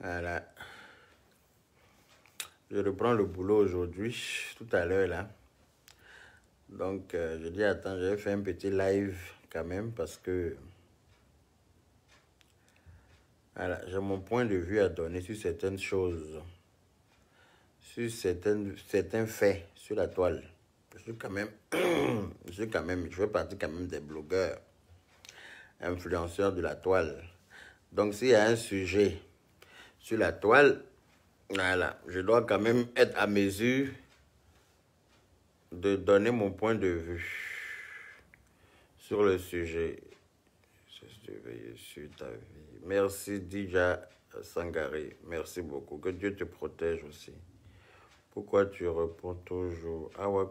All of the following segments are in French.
Voilà. Je reprends le boulot aujourd'hui, tout à l'heure là. Donc, euh, je dis, attends, je vais faire un petit live quand même parce que... Voilà, j'ai mon point de vue à donner sur certaines choses, sur certaines, certains faits sur la toile. Je suis quand même, je suis quand même, je fais partie quand même des blogueurs, influenceurs de la toile. Donc, s'il y a un sujet sur la toile. Voilà, je dois quand même être à mesure de donner mon point de vue sur le sujet. ta vie. Merci Dija Sangari, merci beaucoup. Que Dieu te protège aussi. Pourquoi tu réponds toujours Awa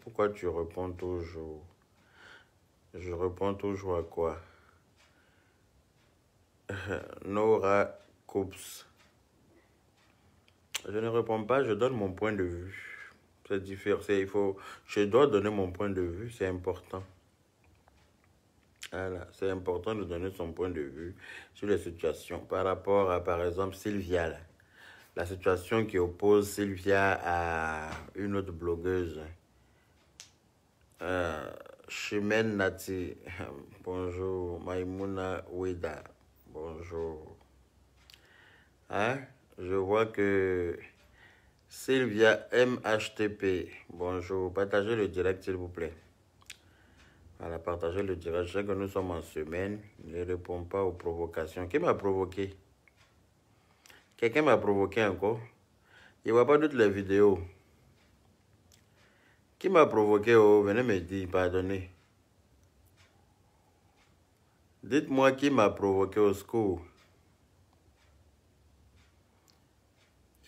pourquoi tu réponds toujours Je réponds toujours à quoi Nora Coups je ne reprends pas, je donne mon point de vue. C'est différent. Il faut, je dois donner mon point de vue, c'est important. Voilà, c'est important de donner son point de vue sur les situations. Par rapport à, par exemple, Sylvia, la situation qui oppose Sylvia à une autre blogueuse. Hein. Euh, Chimène Nati, bonjour. Maïmouna Ouida, bonjour. Hein? Je vois que Sylvia MHTP, bonjour, partagez le direct s'il vous plaît. Voilà, partagez le direct. Je sais que nous sommes en semaine. ne réponds pas aux provocations. Qui m'a provoqué Quelqu'un m'a provoqué encore Il ne voit pas toutes les vidéos. Qui m'a provoqué Oh, venez me dire, pardonnez. Dites-moi qui m'a provoqué au secours.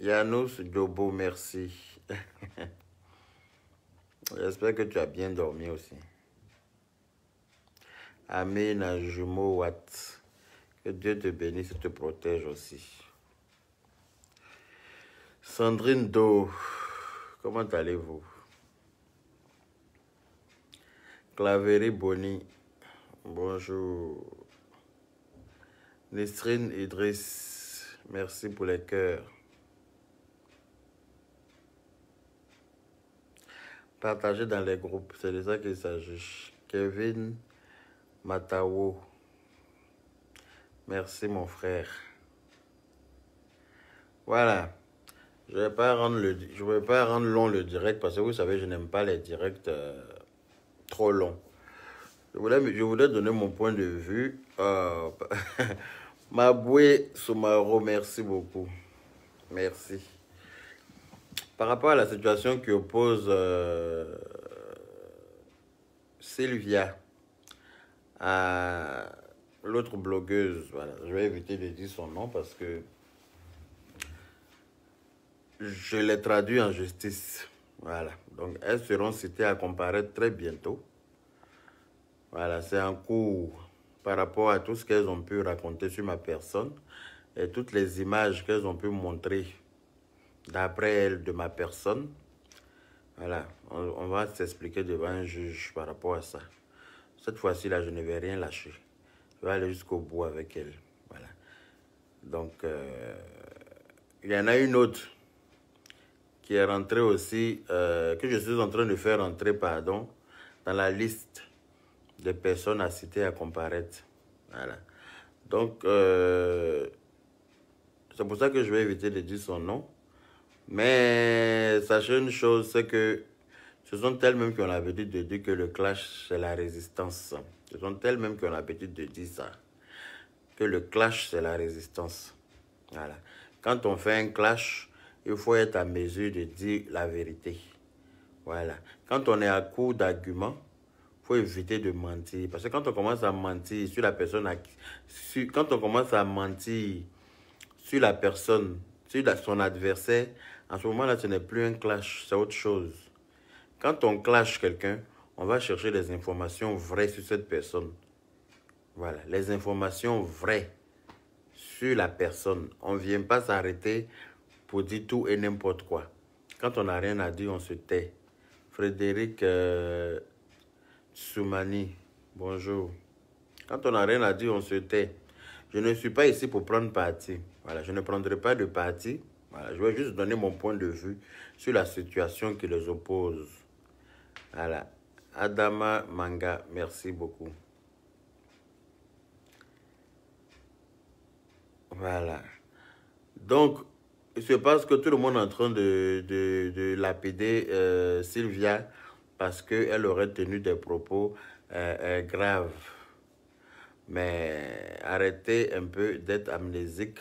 Yanous Dobo, merci. J'espère que tu as bien dormi aussi. Amen, jumeau Wat. Que Dieu te bénisse et te protège aussi. Sandrine Do, comment allez-vous? Claverie Boni, bonjour. Nestrine Idriss, merci pour les cœurs. Partager dans les groupes. C'est de ça qu'il s'agit. Kevin Matawo. Merci, mon frère. Voilà. Je ne vais, pas rendre le, je vais pas rendre long le direct parce que vous savez, je n'aime pas les directs euh, trop longs. Je voulais, je voulais donner mon point de vue. Euh, Maboué Soumaro, merci beaucoup. Merci. Par rapport à la situation qui oppose euh, Sylvia à l'autre blogueuse, voilà, je vais éviter de dire son nom parce que je l'ai traduit en justice. Voilà, donc elles seront citées à comparaître très bientôt. Voilà, c'est un coup par rapport à tout ce qu'elles ont pu raconter sur ma personne et toutes les images qu'elles ont pu montrer d'après elle, de ma personne. Voilà, on, va s'expliquer devant un juge par rapport à ça. Cette fois-ci, là, je ne vais rien lâcher. Je vais aller jusqu'au bout avec elle. Voilà. Donc, euh, il y en a une autre qui est rentrée aussi, euh, que je suis en train de faire rentrer, pardon, dans la liste des personnes à citer à comparaître. Voilà. Donc, euh, c'est pour ça que je vais éviter de dire son nom. Mais sachez une chose, c'est que ce sont elles-mêmes qui ont l'habitude de dire que le clash, c'est la résistance. Ce sont elles-mêmes qui ont l'habitude de dire ça. Que le clash, c'est la résistance. Voilà. Quand on fait un clash, il faut être à mesure de dire la vérité. Voilà. Quand on est à court d'arguments, faut éviter de mentir. Parce que quand on commence à mentir sur la personne, sur, quand on commence à mentir sur la personne, sur son adversaire, en ce moment-là, ce n'est plus un clash, c'est autre chose. Quand on clash quelqu'un, on va chercher des informations vraies sur cette personne. Voilà, les informations vraies sur la personne. On ne vient pas s'arrêter pour dire tout et n'importe quoi. Quand on n'a rien à dire, on se tait. Frédéric euh, Soumani, bonjour. Quand on n'a rien à dire, on se tait. Je ne suis pas ici pour prendre parti. Voilà, je ne prendrai pas de parti. Voilà, je vais juste donner mon point de vue sur la situation qui les oppose. Voilà. Adama Manga, merci beaucoup. Voilà. Donc, se parce que tout le monde est en train de, lapider euh, Sylvia parce qu'elle aurait tenu des propos euh, euh, graves. Mais arrêtez un peu d'être amnésique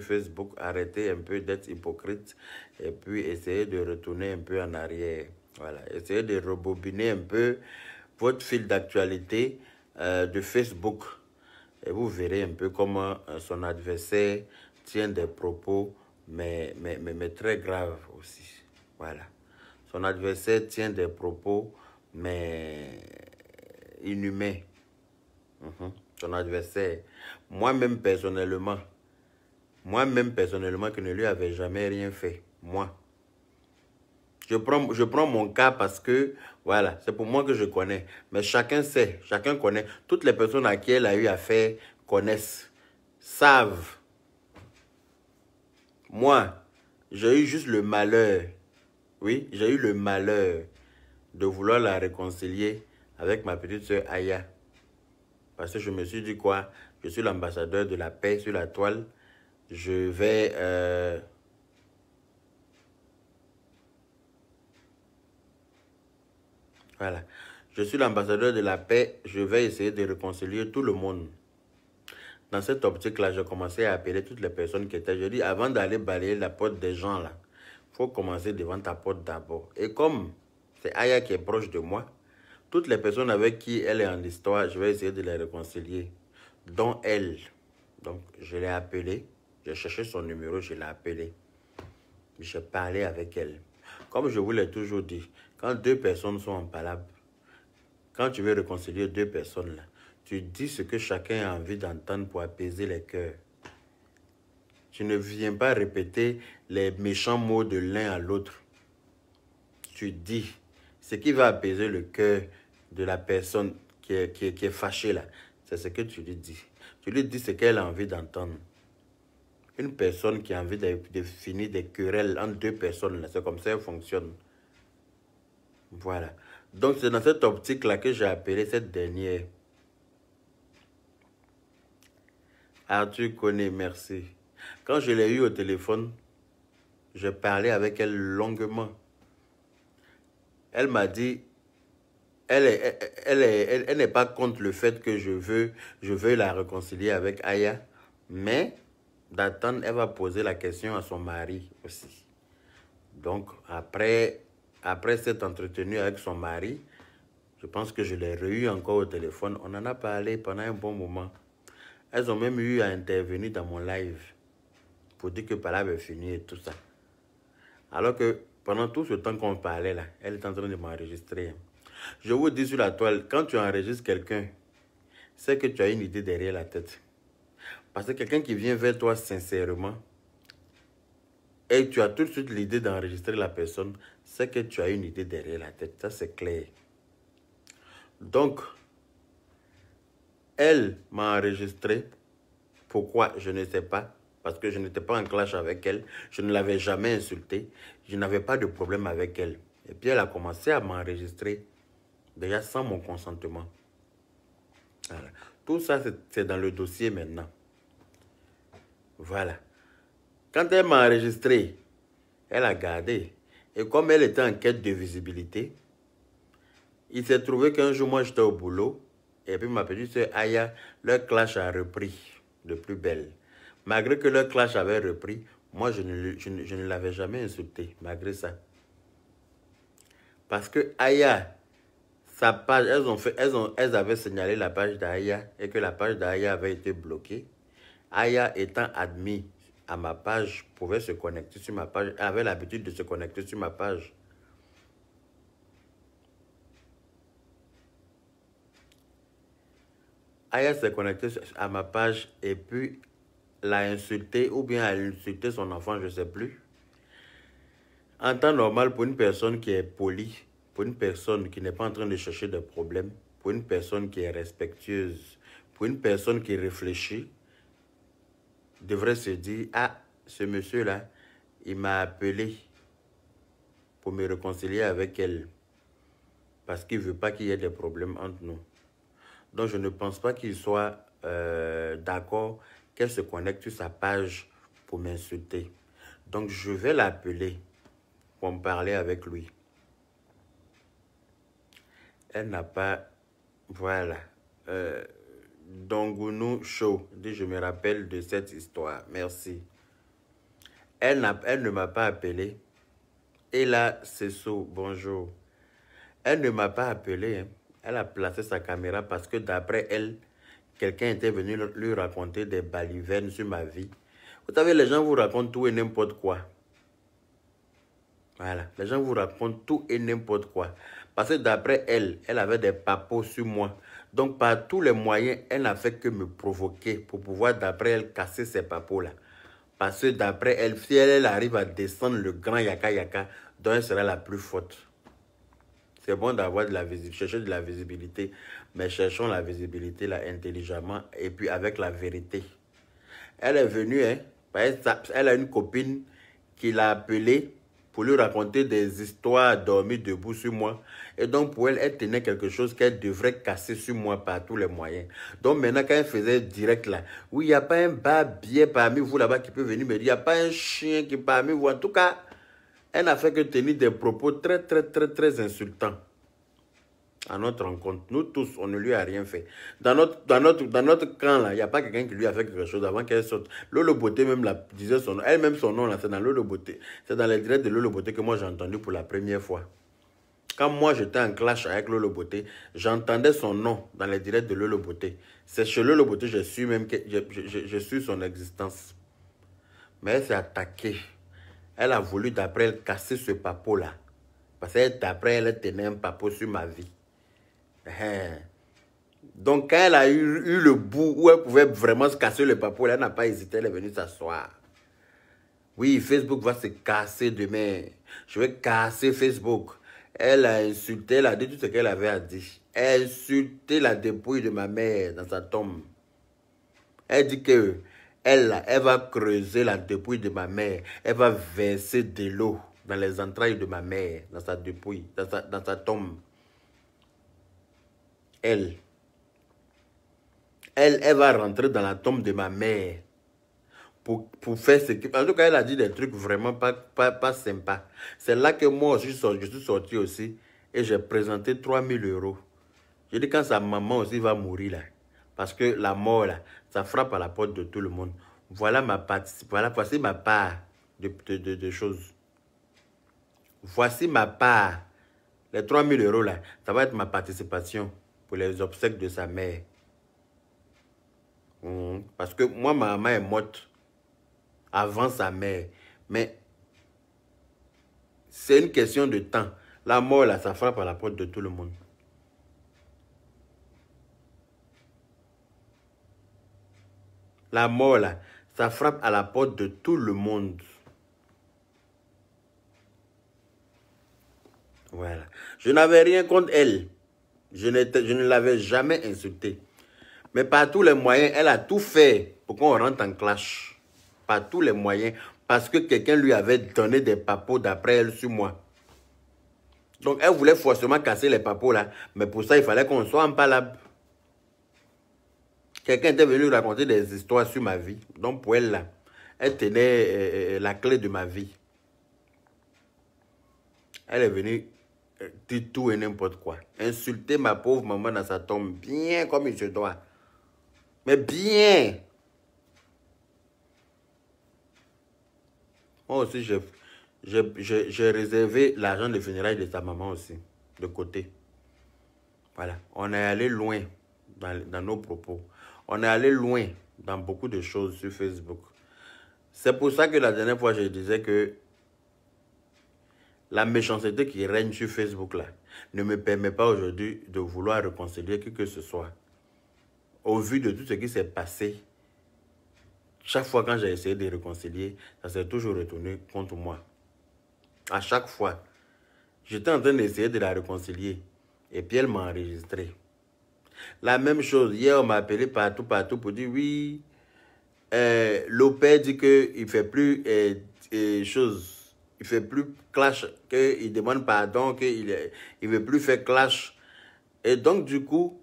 Facebook, Arrêtez un peu d'être hypocrite et puis essayez de retourner un peu en arrière. Voilà, essayez de rebobiner un peu votre fil d'actualité euh, de Facebook. Et vous verrez un peu comment euh, son adversaire tient des propos, mais, mais, mais, très graves aussi. Voilà. Son adversaire tient des propos, mais inhumains. Mhm. Son adversaire. Moi-même, personnellement, moi-même, personnellement, qui ne lui avait jamais rien fait. Moi. Je prends, je prends mon cas parce que, voilà, c'est pour moi que je connais. Mais chacun sait, chacun connaît. Toutes les personnes à qui elle a eu affaire connaissent, savent. Moi, j'ai eu juste le malheur. Oui, j'ai eu le malheur de vouloir la réconcilier avec ma petite soeur Aya. Parce que je me suis dit quoi Je suis l'ambassadeur de la paix sur la toile. Je vais... Euh, voilà. Je suis l'ambassadeur de la paix. Je vais essayer de réconcilier tout le monde. Dans cette optique-là, j'ai commencé à appeler toutes les personnes qui étaient. Je dis, avant d'aller balayer la porte des gens, là, faut commencer devant ta porte d'abord. Et comme c'est Aya qui est proche de moi, toutes les personnes avec qui elle est en histoire, je vais essayer de les réconcilier, dont elle. Donc, je l'ai appelée. J'ai cherché son numéro, je l'ai appelé. J'ai parlé avec elle. Comme je vous l'ai toujours dit, quand deux personnes sont en palabre, quand tu veux réconcilier deux personnes, là, tu dis ce que chacun a envie d'entendre pour apaiser les cœurs. Tu ne viens pas répéter les méchants mots de l'un à l'autre. Tu dis ce qui va apaiser le cœur de la personne qui est, qui fâchée là. C'est ce que tu lui dis. Tu lui dis ce qu'elle a envie d'entendre. Une personne qui a envie de, finir des querelles entre deux personnes, c'est comme ça qu'elle fonctionne. Voilà. Donc, c'est dans cette optique-là que j'ai appelé cette dernière. Arthur connais merci. Quand je l'ai eu au téléphone, je parlais avec elle longuement. Elle m'a dit, elle n'est elle elle, pas contre le fait que je veux, je veux la réconcilier avec Aya, mais d'attendre, elle va poser la question à son mari aussi. Donc, après, après entretenue avec son mari, je pense que je l'ai reçu encore au téléphone. On en a parlé pendant un bon moment. Elles ont même eu à intervenir dans mon live pour dire que par là est fini et tout ça. Alors que pendant tout ce temps qu'on parlait là, elle est en train de m'enregistrer. Hein. Je vous dis sur la toile, quand tu enregistres quelqu'un, c'est que tu as une idée derrière la tête. Parce que quelqu'un qui vient vers toi sincèrement et tu as tout de suite l'idée d'enregistrer la personne, c'est que tu as une idée derrière la tête. Ça, c'est clair. Donc, elle m'a enregistré. Pourquoi Je ne sais pas. Parce que je n'étais pas en clash avec elle. Je ne l'avais jamais insultée. Je n'avais pas de problème avec elle. Et puis elle a commencé à m'enregistrer. Déjà sans mon consentement. Tout ça, c'est dans le dossier maintenant. Voilà. Quand elle m'a enregistré, elle a gardé. Et comme elle était en quête de visibilité, il s'est trouvé qu'un jour, moi, j'étais au boulot. Et puis ma petite soeur Aya, leur clash a repris de plus belle. Malgré que leur clash avait repris, moi, je ne, l'avais jamais insulté, malgré ça. Parce que Aya, sa page, elles, ont fait, elles, elles avaient signalé la page d'Aya et que la page d'Aya avait été bloquée. Aya étant admis à ma page, pouvait se connecter sur ma page, avait l'habitude de se connecter sur ma page. Aya s'est connectée à ma page et puis l'a insulté ou bien a insulté son enfant, je ne sais plus. En temps normal, pour une personne qui est polie, pour une personne qui n'est pas en train de chercher des problèmes, pour une personne qui est respectueuse, pour une personne qui réfléchit, devrait se dire, ah, ce monsieur-là, il m'a appelé pour me réconcilier avec elle. Parce qu'il ne veut pas qu'il y ait des problèmes entre nous. Donc, je ne pense pas qu'il soit euh, d'accord qu'elle se connecte sur sa page pour m'insulter. Donc, je vais l'appeler pour me parler avec lui. Elle n'a pas... Voilà. Euh, Dongunu Show dit Je me rappelle de cette histoire. Merci. Elle, elle ne m'a pas appelé. Et là, Sesso, bonjour. Elle ne m'a pas appelé. Hein. Elle a placé sa caméra parce que d'après elle, quelqu'un était venu lui raconter des balivernes sur ma vie. Vous savez, les gens vous racontent tout et n'importe quoi. Voilà, les gens vous racontent tout et n'importe quoi. Parce que d'après elle, elle avait des papos sur moi. Donc, par tous les moyens, elle n'a fait que me provoquer pour pouvoir, d'après elle, casser ses papos-là. Parce que d'après elle, si elle, arrive à descendre le grand yaka yaka, donc elle sera la plus forte. C'est bon d'avoir de la visibilité, chercher de la visibilité, mais cherchons la visibilité là intelligemment et puis avec la vérité. Elle est venue, hein, elle a une copine qui l'a appelée pour lui raconter des histoires dormir debout sur moi. Et donc, pour elle, elle tenait quelque chose qu'elle devrait casser sur moi par tous les moyens. Donc, maintenant, quand elle faisait direct là, oui, il n'y a pas un barbier parmi vous là-bas qui peut venir me dire, il n'y a pas un chien qui parmi vous. En tout cas, elle n'a fait que tenir des propos très, très, très, très insultants à notre rencontre. Nous tous, on ne lui a rien fait. Dans notre, dans notre, dans notre camp, là, il n'y a pas quelqu'un qui lui a fait quelque chose avant qu'elle sorte. Lolo Beauté même la, disait son Elle-même, son nom, c'est dans Lolo Beauté. C'est dans les directs de Lolo Beauté que moi, j'ai entendu pour la première fois. Quand moi, j'étais en clash avec Lolo Beauté, j'entendais son nom dans les directs de Lolo Beauté. C'est chez Lolo Beauté, je suis même, que, je, je, je suis son existence. Mais elle s'est attaquée. Elle a voulu, d'après elle, casser ce papeau là Parce que d'après elle, tenait un papeau sur ma vie. Eh. Donc, quand elle a eu, le bout où elle pouvait vraiment se casser le papo, elle n'a pas hésité, elle est venue s'asseoir. Oui, Facebook va se casser demain. Je vais casser Facebook. Elle a insulté, elle a dit tout ce qu'elle avait à dire. Elle a insulté la dépouille de ma mère dans sa tombe. Elle dit que elle, elle va creuser la dépouille de ma mère. Elle va verser de l'eau dans les entrailles de ma mère, dans sa dépouille, dans sa, dans sa tombe elle. Elle, elle va rentrer dans la tombe de ma mère pour, faire ce qui En tout cas, elle a dit des trucs vraiment pas, pas, pas sympas. C'est là que moi, je suis, sorti, je suis sorti aussi et j'ai présenté 3000 euros. Je dis quand sa maman aussi va mourir là, parce que la mort là, ça frappe à la porte de tout le monde. Voilà ma participation, voilà, voici ma part de, de, choses. Voici ma part. Les 3000 euros là, ça va être ma participation les obsèques de sa mère. Hmm. Parce que moi, ma maman est morte avant sa mère. Mais c'est une question de temps. La mort, là, ça frappe à la porte de tout le monde. La mort, là, ça frappe à la porte de tout le monde. Voilà. Je n'avais rien contre elle. Je, ne l'avais jamais insultée. Mais par tous les moyens, elle a tout fait pour qu'on rentre en clash. Par tous les moyens. Parce que quelqu'un lui avait donné des papots d'après elle sur moi. Donc, elle voulait forcément casser les papots là. Mais pour ça, il fallait qu'on soit en palabre. Quelqu'un était venu raconter des histoires sur ma vie. Donc, pour elle là, elle tenait euh, euh, la clé de ma vie. Elle est venue dit tout et n'importe quoi. Insulter ma pauvre maman dans sa tombe, bien comme il se doit. Mais bien. Moi aussi, j'ai réservé l'argent de funérailles de sa maman aussi, de côté. Voilà, on est allé loin dans nos propos. On est allé loin dans beaucoup de choses sur Facebook. C'est pour ça que la dernière fois, je disais que la méchanceté qui règne sur Facebook là ne me permet pas aujourd'hui de vouloir réconcilier qui que ce soit. Au vu de tout ce qui s'est passé, chaque fois quand j'ai essayé de réconcilier, ça s'est toujours retourné contre moi. À chaque fois, j'étais en train d'essayer de la réconcilier et puis elle m'a enregistré. La même chose, hier on m'a appelé partout, partout pour dire oui, euh, père dit qu'il ne fait plus euh, euh choses il fait plus clash, il demande pardon, qu'il ne veut plus faire clash. Et donc, du coup,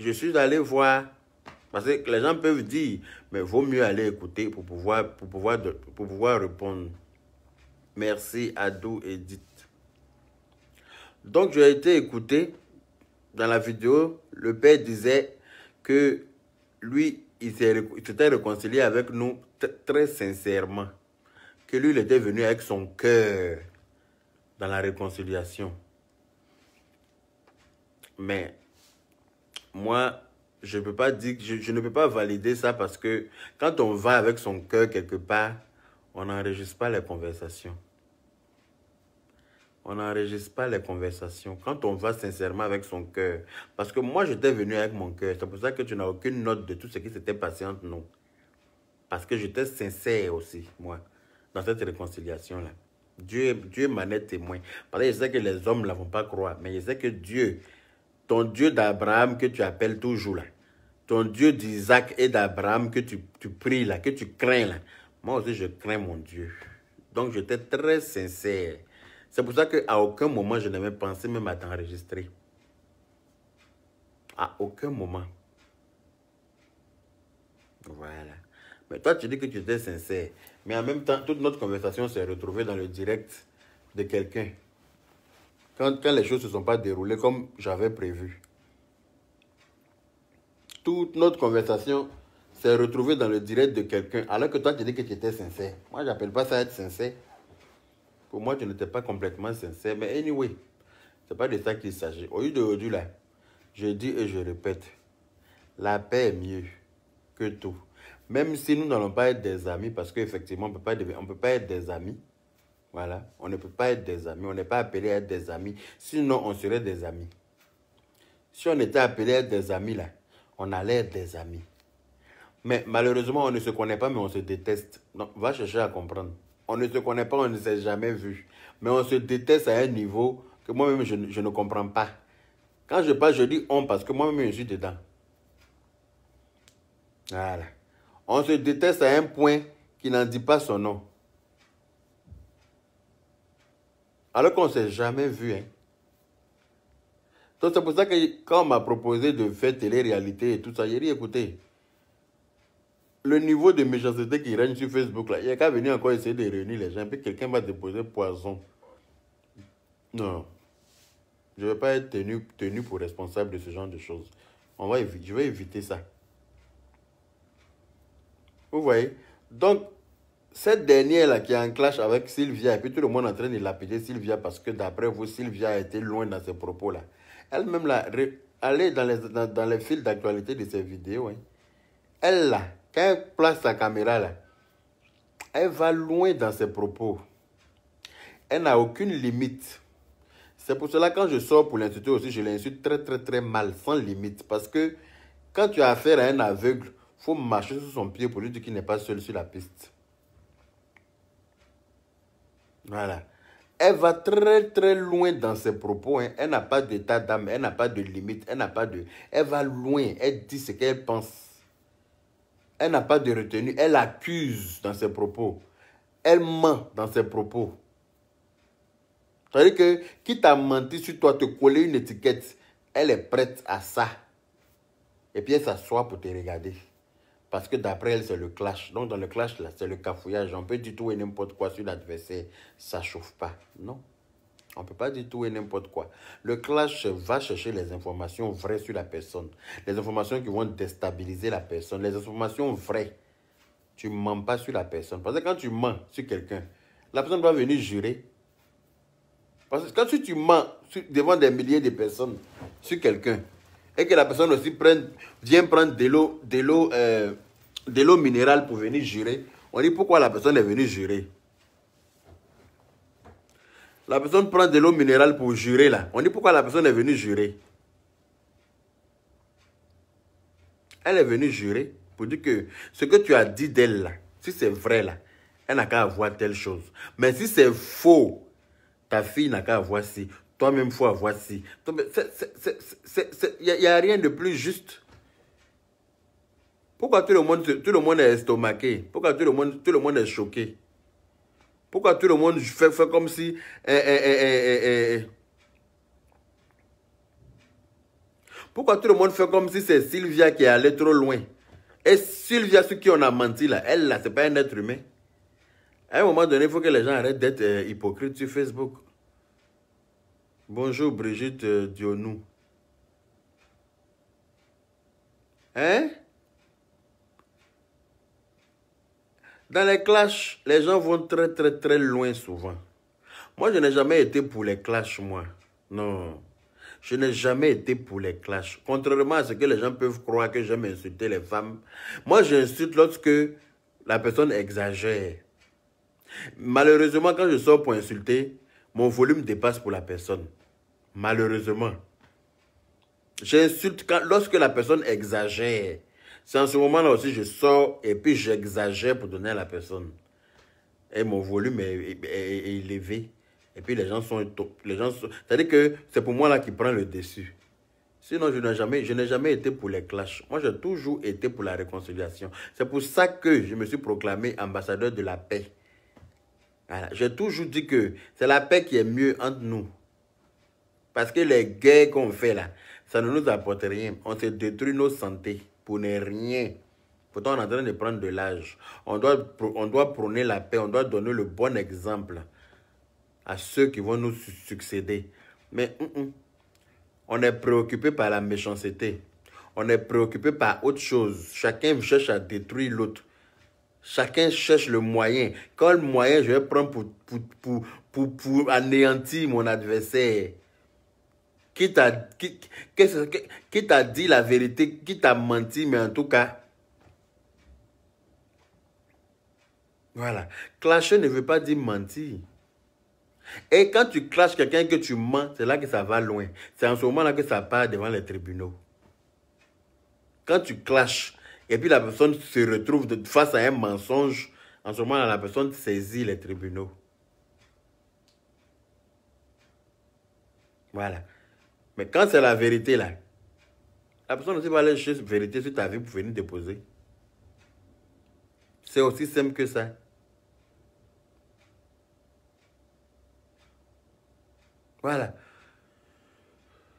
je suis allé voir, parce que les gens peuvent dire, mais vaut mieux aller écouter pour pouvoir, pour pouvoir, pour pouvoir répondre. Merci, Adou dit Donc, j'ai été écouté dans la vidéo. Le père disait que lui, il s'était réconcilié avec nous très sincèrement que lui, il était venu avec son cœur dans la réconciliation. Mais moi, je, peux pas dire, je ne peux pas valider ça parce que quand on va avec son cœur quelque part, on n'enregistre pas les conversations. On n'enregistre pas les conversations. Quand on va sincèrement avec son cœur. Parce que moi, j'étais venu avec mon cœur. C'est pour ça que tu n'as aucune note de tout ce qui s'était passé entre nous. Parce que j'étais sincère aussi, moi dans cette réconciliation-là. Dieu, Dieu m'en est témoin. Parce que je sais que les hommes ne vont pas croire, mais je sais que Dieu, ton Dieu d'Abraham que tu appelles toujours là, ton Dieu d'Isaac et d'Abraham que tu, tu, pries là, que tu crains là, moi aussi je crains mon Dieu. Donc j'étais très sincère. C'est pour ça qu'à aucun moment je n'avais pensé même à t'enregistrer. À aucun moment. Voilà. Mais toi, tu dis que tu étais sincère. Mais en même temps, toute notre conversation s'est retrouvée dans le direct de quelqu'un. Quand, les choses ne se sont pas déroulées comme j'avais prévu. Toute notre conversation s'est retrouvée dans le direct de quelqu'un, alors que toi, tu dis que tu étais sincère. Moi, je n'appelle pas ça être sincère. Pour moi, tu n'étais pas complètement sincère. Mais anyway, ce n'est pas de ça qu'il s'agit. Au lieu de là, je dis et je répète, la paix est mieux que tout. Même si nous n'allons pas être des amis, parce qu'effectivement, on ne peut pas être des amis. Voilà, on ne peut pas être des amis. On n'est pas appelé à être des amis. Sinon, on serait des amis. Si on était appelé à être des amis, là, on allait être des amis. Mais malheureusement, on ne se connaît pas, mais on se déteste. Donc, va chercher à comprendre. On ne se connaît pas, on ne s'est jamais vu. Mais on se déteste à un niveau que moi-même, je, je, ne comprends pas. Quand je parle, je dis on parce que moi-même, je suis dedans. Voilà. On se déteste à un point qui n'en dit pas son nom. Alors qu'on ne s'est jamais vu. Hein. Donc c'est pour ça que quand on m'a proposé de faire télé-réalité et tout ça, j'ai dit écoutez, le niveau de méchanceté qui règne sur Facebook, là, il n'y a qu'à venir encore essayer de réunir les gens, puis quelqu'un va déposer poison. Non. Je ne vais pas être tenu, tenu pour responsable de ce genre de choses. On va, je vais éviter ça. Vous voyez Donc, cette dernière-là qui est en clash avec Sylvia, et puis tout le monde est en train de lapider Sylvia parce que d'après vous, Sylvia a été loin dans ses propos-là. Elle-même, là, allez dans les, dans, les fils d'actualité de ses vidéos. Hein. Elle, là, quand elle place sa caméra, là, elle va loin dans ses propos. Elle n'a aucune limite. C'est pour cela, quand je sors pour l'insulter aussi, je l'insulte très, très, très mal, sans limite. Parce que quand tu as affaire à un aveugle, faut marcher sur son pied pour lui dire qu'il n'est pas seul sur la piste. Voilà. Elle va très très loin dans ses propos. Hein. Elle n'a pas d'état d'âme, elle n'a pas de limite, elle n'a pas de... Elle va loin, elle dit ce qu'elle pense. Elle n'a pas de retenue, elle accuse dans ses propos. Elle ment dans ses propos. C'est-à-dire que, qui t'a menti sur toi, te coller une étiquette, elle est prête à ça. Et puis elle s'assoit pour te regarder. Parce que d'après elle, c'est le clash. Donc dans le clash, là, c'est le cafouillage. On peut du tout et n'importe quoi sur l'adversaire. Ça chauffe pas. Non. On ne peut pas dire tout et n'importe quoi. Le clash va chercher les informations vraies sur la personne. Les informations qui vont déstabiliser la personne. Les informations vraies. Tu ne mens pas sur la personne. Parce que quand tu mens sur quelqu'un, la personne va venir jurer. Parce que quand tu mens devant des milliers de personnes sur quelqu'un, et que la personne aussi prenne, prendre de l'eau de l'eau euh, de l'eau minérale pour venir jurer, on dit pourquoi la personne est venue jurer. La personne prend de l'eau minérale pour jurer là. On dit pourquoi la personne est venue jurer. Elle est venue jurer pour dire que ce que tu as dit d'elle là, si c'est vrai là, elle n'a qu'à avoir telle chose. Mais si c'est faux, ta fille n'a qu'à avoir ci toi-même fois, voici. Il n'y a, rien de plus juste. Pourquoi tout le monde, tout le monde est estomaqué Pourquoi tout le monde, tout le monde est choqué Pourquoi tout le monde fait, fait comme si... Eh, eh, eh, Pourquoi tout le monde fait comme si c'est Sylvia qui est allée trop loin Et Sylvia, ce qui on a menti là, elle là, n'est pas un être humain. À un moment donné, il faut que les gens arrêtent d'être euh, hypocrites sur Facebook. Bonjour Brigitte euh, Dionou. Hein? Dans les clashs, les gens vont très très très loin souvent. Moi, je n'ai jamais été pour les clashs, moi. Non. Je n'ai jamais été pour les clashs. Contrairement à ce que les gens peuvent croire que j'aime insulter les femmes. Moi, j'insulte lorsque la personne exagère. Malheureusement, quand je sors pour insulter, mon volume dépasse pour la personne. Malheureusement. J'insulte lorsque la personne exagère. C'est en ce moment-là aussi je sors et puis j'exagère pour donner à la personne. Et mon volume est, élevé. Et puis les gens sont... C'est-à-dire que c'est pour moi là qui prend le dessus. Sinon, je n'ai jamais, je n'ai jamais été pour les clashs. Moi, j'ai toujours été pour la réconciliation. C'est pour ça que je me suis proclamé ambassadeur de la paix. J'ai toujours dit que c'est la paix qui est mieux entre nous. Parce que les guerres qu'on fait là, ça ne nous apporte rien. On se détruit nos santé pour ne rien. Pourtant, on est en train de prendre de l'âge. On doit, on doit prôner la paix, on doit donner le bon exemple à ceux qui vont nous succéder. Mais hum, hum, on est préoccupé par la méchanceté. On est préoccupé par autre chose. Chacun cherche à détruire l'autre. Chacun cherche le moyen. Quel moyen je vais prendre pour, pour, pour, pour, pour anéantir mon adversaire Qui t'a qui, qui, dit la vérité Qui t'a menti Mais en tout cas, voilà. Clasher ne veut pas dire mentir. Et quand tu clashes quelqu'un que tu mens, c'est là que ça va loin. C'est en ce moment-là que ça part devant les tribunaux. Quand tu clashes, et puis la personne se retrouve face à un mensonge. En ce moment, la personne saisit les tribunaux. Voilà. Mais quand c'est la vérité, là, la personne aussi pas aller chercher vérité sur ta vie pour venir déposer. C'est aussi simple que ça. Voilà.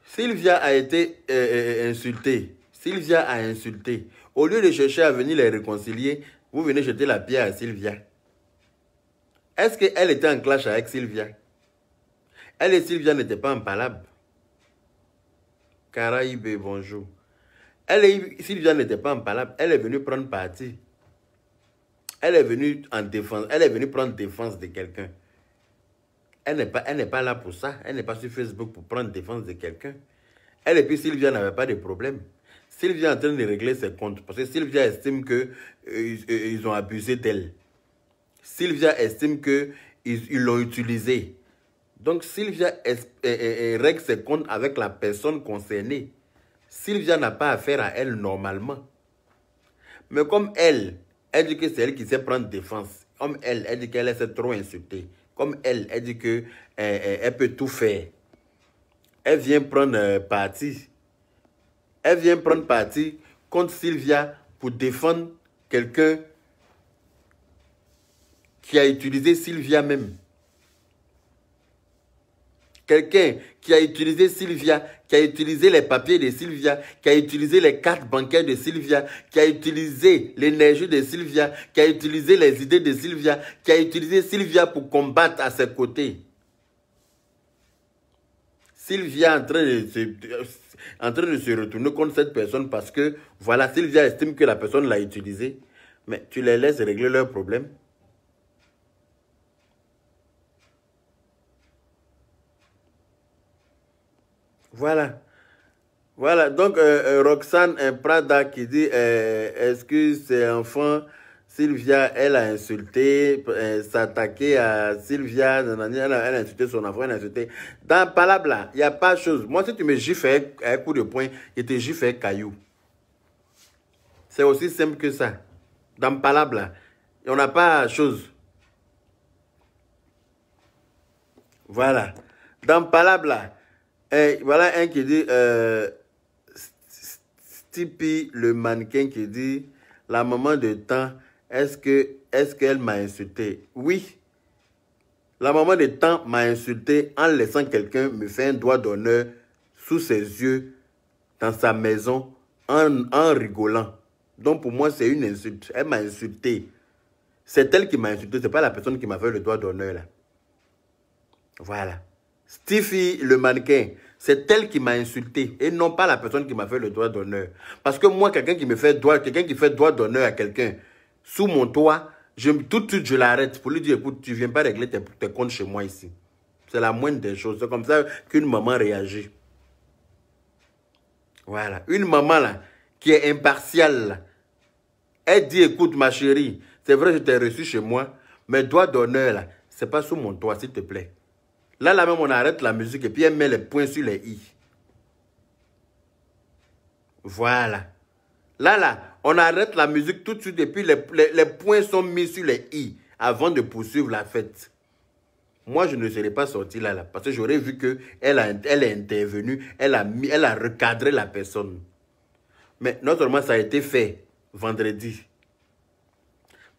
Sylvia a été euh, euh, euh, insultée. Sylvia a insulté. Au lieu de chercher à venir les réconcilier, vous venez jeter la pierre à Sylvia. Est-ce qu'elle était en clash avec Sylvia Elle et Sylvia n'étaient pas en palabre. Caraïbe, bonjour. Elle et Sylvia n'étaient pas en palabre. Elle est venue prendre parti. Elle est venue en défense. Elle est venue prendre défense de quelqu'un. Elle n'est pas, pas là pour ça. Elle n'est pas sur Facebook pour prendre défense de quelqu'un. Elle et puis Sylvia n'avait pas de problème. Sylvia est en train de régler ses comptes parce que Sylvia estime que euh, euh, ont abusé d'elle. Sylvia estime que ils l'ont utilisée. Donc Sylvia euh, règle ses comptes avec la personne concernée. Sylvia n'a pas affaire à elle normalement. Mais comme elle, elle dit que c'est elle qui sait prendre défense. Comme elle, elle dit qu'elle s'est trop insultée. Comme elle, elle dit qu'elle elle peut tout faire. Elle vient prendre parti elle vient prendre parti contre Sylvia pour défendre quelqu'un qui a utilisé Sylvia même. Quelqu'un qui a utilisé Sylvia, qui a utilisé les papiers de Sylvia, qui a utilisé les cartes bancaires de Sylvia, qui a utilisé l'énergie de Sylvia, qui a utilisé les idées de Sylvia, qui a utilisé Sylvia pour combattre à ses côtés. Sylvia en train de se, en train de se retourner contre cette personne parce que, voilà, Sylvia estime que la personne l'a utilisée, mais tu les laisses régler leurs problèmes. Voilà. Voilà, donc euh, euh, Roxane Roxane Prada qui dit euh, Excuse, c'est enfant Sylvia, elle a insulté, euh, s'attaquer à Sylvia, elle a, insulté son enfant, elle a insulté. Dans Palabla, il n'y a pas de chose. Moi, si tu me gifles un coup de poing, il te gifle un caillou. C'est aussi simple que ça. Dans Palabla, on n'a pas de chose. Voilà. Dans Palabla, voilà un qui dit, euh, Stipi, le mannequin qui dit, la maman de temps est-ce que est-ce qu'elle m'a insulté Oui. La maman de temps m'a insulté en laissant quelqu'un me faire un doigt d'honneur sous ses yeux, dans sa maison, en, en rigolant. Donc pour moi, c'est une insulte. Elle m'a insulté. C'est elle qui m'a insulté, n'est pas la personne qui m'a fait le doigt d'honneur Voilà. Stiffy, le mannequin, c'est elle qui m'a insulté et non pas la personne qui m'a fait le doigt d'honneur. Parce que moi, quelqu'un qui me fait doigt, quelqu'un qui fait doigt d'honneur à quelqu'un, sous mon toit, je, tout de suite, je l'arrête pour lui dire, écoute, tu ne viens pas régler tes, comptes chez moi ici. C'est la moindre des choses. C'est comme ça qu'une maman réagit. Voilà. Une maman, là, qui est impartiale, elle dit, écoute, ma chérie, c'est vrai, je t'ai reçu chez moi, mais doigt d'honneur, là, c'est pas sous mon toit, s'il te plaît. Là, là même, on arrête la musique et puis elle met les points sur les i. Voilà. Là, là, on arrête la musique tout de suite et puis les, points sont mis sur les i avant de poursuivre la fête. Moi, je ne serais pas sorti là, là parce que j'aurais vu qu'elle a, elle est intervenue, elle a, mis, elle a recadré la personne. Mais non seulement ça a été fait vendredi,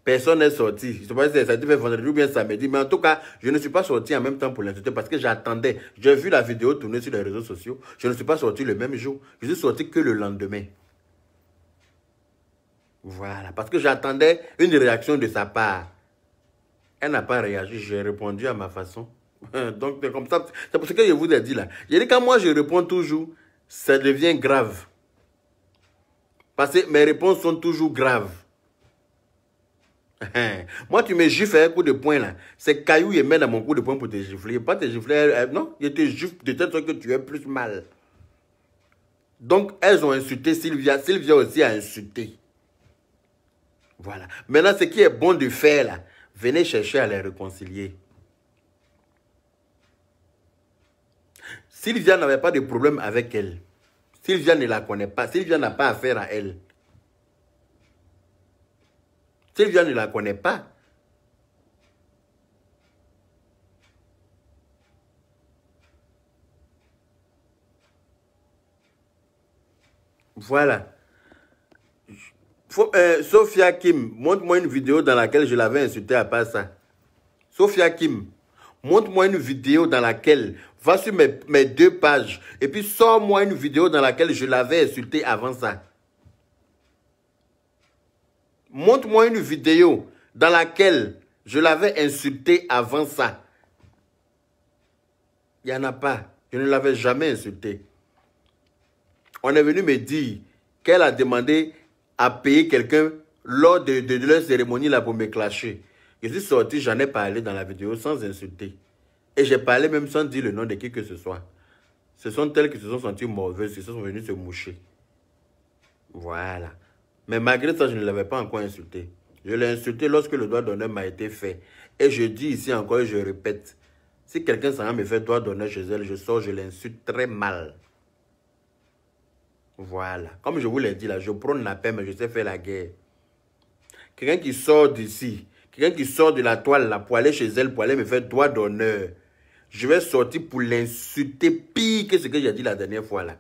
personne n'est sorti. Je ne sais pas si ça a été fait vendredi ou bien samedi, mais en tout cas, je ne suis pas sorti en même temps pour l'insulter parce que j'attendais. J'ai vu la vidéo tourner sur les réseaux sociaux. Je ne suis pas sorti le même jour. Je suis sorti que le lendemain. Voilà, parce que j'attendais une réaction de sa part. Elle n'a pas réagi, j'ai répondu à ma façon. Donc, c'est comme ça. C'est pour ce que je vous ai dit là. J'ai dit, quand moi je réponds toujours, ça devient grave. Parce que mes réponses sont toujours graves. moi, tu me gifles un coup de poing là. C'est caillou, il met dans mon coup de poing pour te gifler. Pas te gifler, euh, euh, non, il te gifle de telle sorte que tu es plus mal. Donc, elles ont insulté Sylvia. Sylvia aussi a insulté. Voilà. Maintenant, ce qui est bon de faire, là, venez chercher à les réconcilier. Sylvia n'avait pas de problème avec elle. Sylvia ne la connaît pas. Sylvia n'a pas affaire à elle. Sylvia ne la connaît pas. Voilà. Euh, Sophia Kim, montre-moi une vidéo dans laquelle je l'avais insulté à ça. Sophia Kim, montre-moi une vidéo dans laquelle, va sur mes, mes deux pages, et puis sors-moi une vidéo dans laquelle je l'avais insulté avant ça. Montre-moi une vidéo dans laquelle je l'avais insulté avant ça. Il n'y en a pas. Je ne l'avais jamais insulté. On est venu me dire qu'elle a demandé à payer quelqu'un lors de, de, leur cérémonie là pour me clasher. Je suis sorti, j'en ai parlé dans la vidéo sans insulter. Et j'ai parlé même sans dire le nom de qui que ce soit. Ce sont elles qui se sont senties mauvaises, qui se sont venues se moucher. Voilà. Mais malgré ça, je ne l'avais pas encore insulté. Je l'ai insulté lorsque le doigt d'honneur m'a été fait. Et je dis ici encore et je répète. Si quelqu'un s'en me fait doigt d'honneur chez elle, je sors, je l'insulte très mal. Voilà. Comme je vous l'ai dit là, je prône la paix, mais je sais faire la guerre. Quelqu'un qui sort d'ici, quelqu'un qui sort de la toile la pour aller chez elle, pour aller me faire droit d'honneur, je vais sortir pour l'insulter pire que ce que j'ai dit la dernière fois là.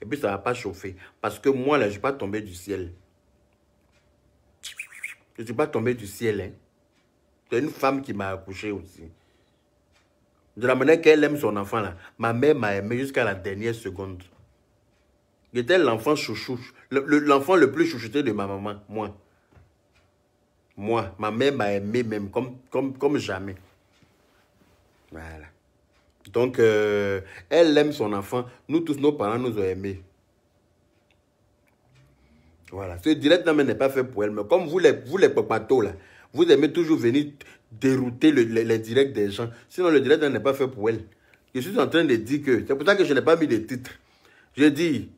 Et puis ça ne va pas chauffer. Parce que moi là, je ne suis pas tombé du ciel. Je ne suis pas tombé du ciel. Hein. C'est une femme qui m'a accouché aussi. De la manière qu'elle aime son enfant là. Ma mère m'a aimé jusqu'à la dernière seconde. J'étais l'enfant chouchou, l'enfant le, plus chouchouté de ma maman, moi. Moi, ma mère m'a aimé même comme, comme, comme jamais. Voilà. Donc, euh, elle aime son enfant. Nous tous, nos parents nous ont aimés. Voilà. Ce direct n'est pas fait pour elle. Mais comme vous les, vous les papatos, là, vous aimez toujours venir dérouter les directs des gens. Sinon, le direct n'est pas fait pour elle. Je suis en train de dire que... C'est pour ça que je n'ai pas mis de titre. Je dis,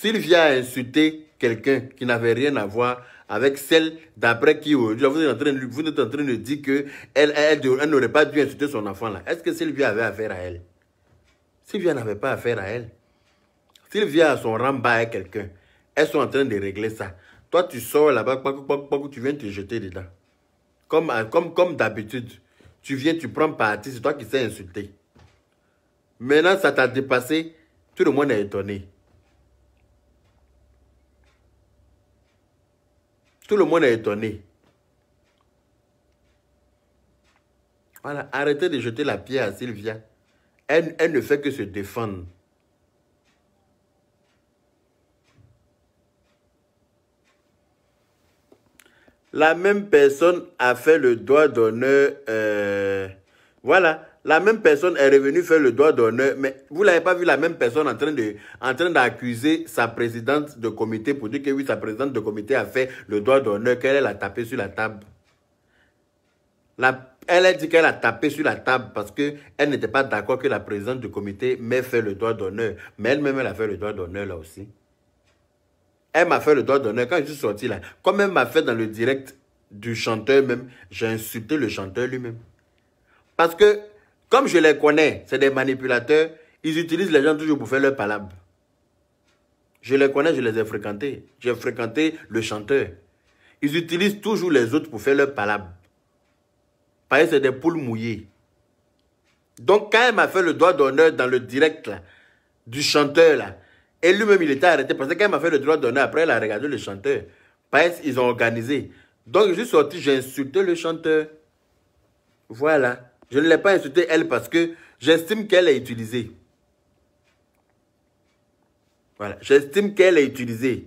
Sylvia a insulté quelqu'un qui n'avait rien à voir avec celle d'après qui vous êtes en train, vous êtes en train de dire que elle, elle, n'aurait pas dû insulter son enfant là. Est-ce que Sylvia avait affaire à elle Sylvia n'avait pas affaire à elle. Sylvia a son ramba à quelqu'un. Elles sont en train de régler ça. Toi, tu sors là-bas, tu viens te jeter dedans. Comme, euh, comme, comme d'habitude. Tu viens, tu prends parti, c'est toi qui s'est insulté. Maintenant, ça t'a dépassé. Tout le monde est étonné. Tout le monde est étonné. Voilà, arrêtez de jeter la pierre à Sylvia. Elle, ne fait que se défendre. La même personne a fait le doigt d'honneur. Euh, voilà, la même personne est revenue faire le doigt d'honneur, mais vous l'avez pas vu la même personne en train de, en train d'accuser sa présidente de comité pour dire que oui, sa présidente de comité a fait le doigt d'honneur, qu'elle a tapé sur la table. La, elle a dit qu'elle a tapé sur la table parce qu'elle n'était pas d'accord que la présidente de comité m'ait fait le doigt d'honneur. Mais elle-même, elle a fait le doigt d'honneur là aussi. Elle m'a fait le doigt d'honneur quand je suis sorti là. Comme elle m'a fait dans le direct du chanteur même, j'ai insulté le chanteur lui-même. Parce que comme je les connais, c'est des manipulateurs, ils utilisent les gens toujours pour faire leur palabre. Je les connais, je les ai fréquentés. J'ai fréquenté le chanteur. Ils utilisent toujours les autres pour faire leur palabre. que c'est des poules mouillées. Donc, quand elle m'a fait le doigt d'honneur dans le direct du chanteur, là, et lui-même, il était arrêté parce que quand elle m'a fait le doigt d'honneur, après, elle a regardé le chanteur. Parce ils ont organisé. Donc, je suis sorti, j'ai insulté le chanteur. Voilà. Je ne l'ai pas insulté, elle, parce que j'estime qu'elle est utilisée. Voilà, j'estime qu'elle est utilisée.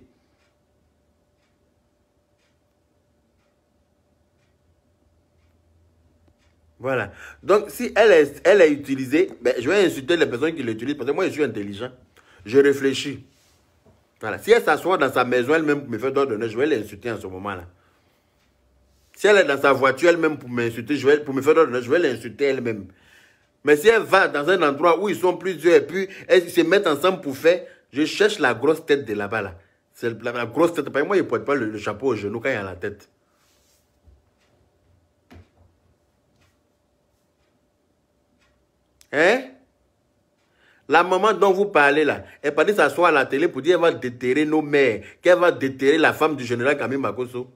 Voilà. Donc, si elle est, elle utilisée, ben, je vais insulter les personnes qui l'utilisent parce que moi, je suis intelligent. Je réfléchis. Voilà. Si elle s'assoit dans sa maison, elle-même, me fait donner, je vais l'insulter en ce moment-là. Si elle est dans sa voiture elle-même pour m'insulter, pour me faire ordre, je vais l'insulter elle-même. Mais si elle va dans un endroit où ils sont plusieurs et puis elles se mettent ensemble pour faire, je cherche la grosse tête de là-bas là. C'est la, grosse tête. Moi, il ne porte pas le, chapeau au genou quand il y a la tête. Hein? La maman dont vous parlez là, elle parlait s'asseoir à la télé pour dire qu'elle va déterrer nos mères, qu'elle va déterrer la femme du général Camille Makoso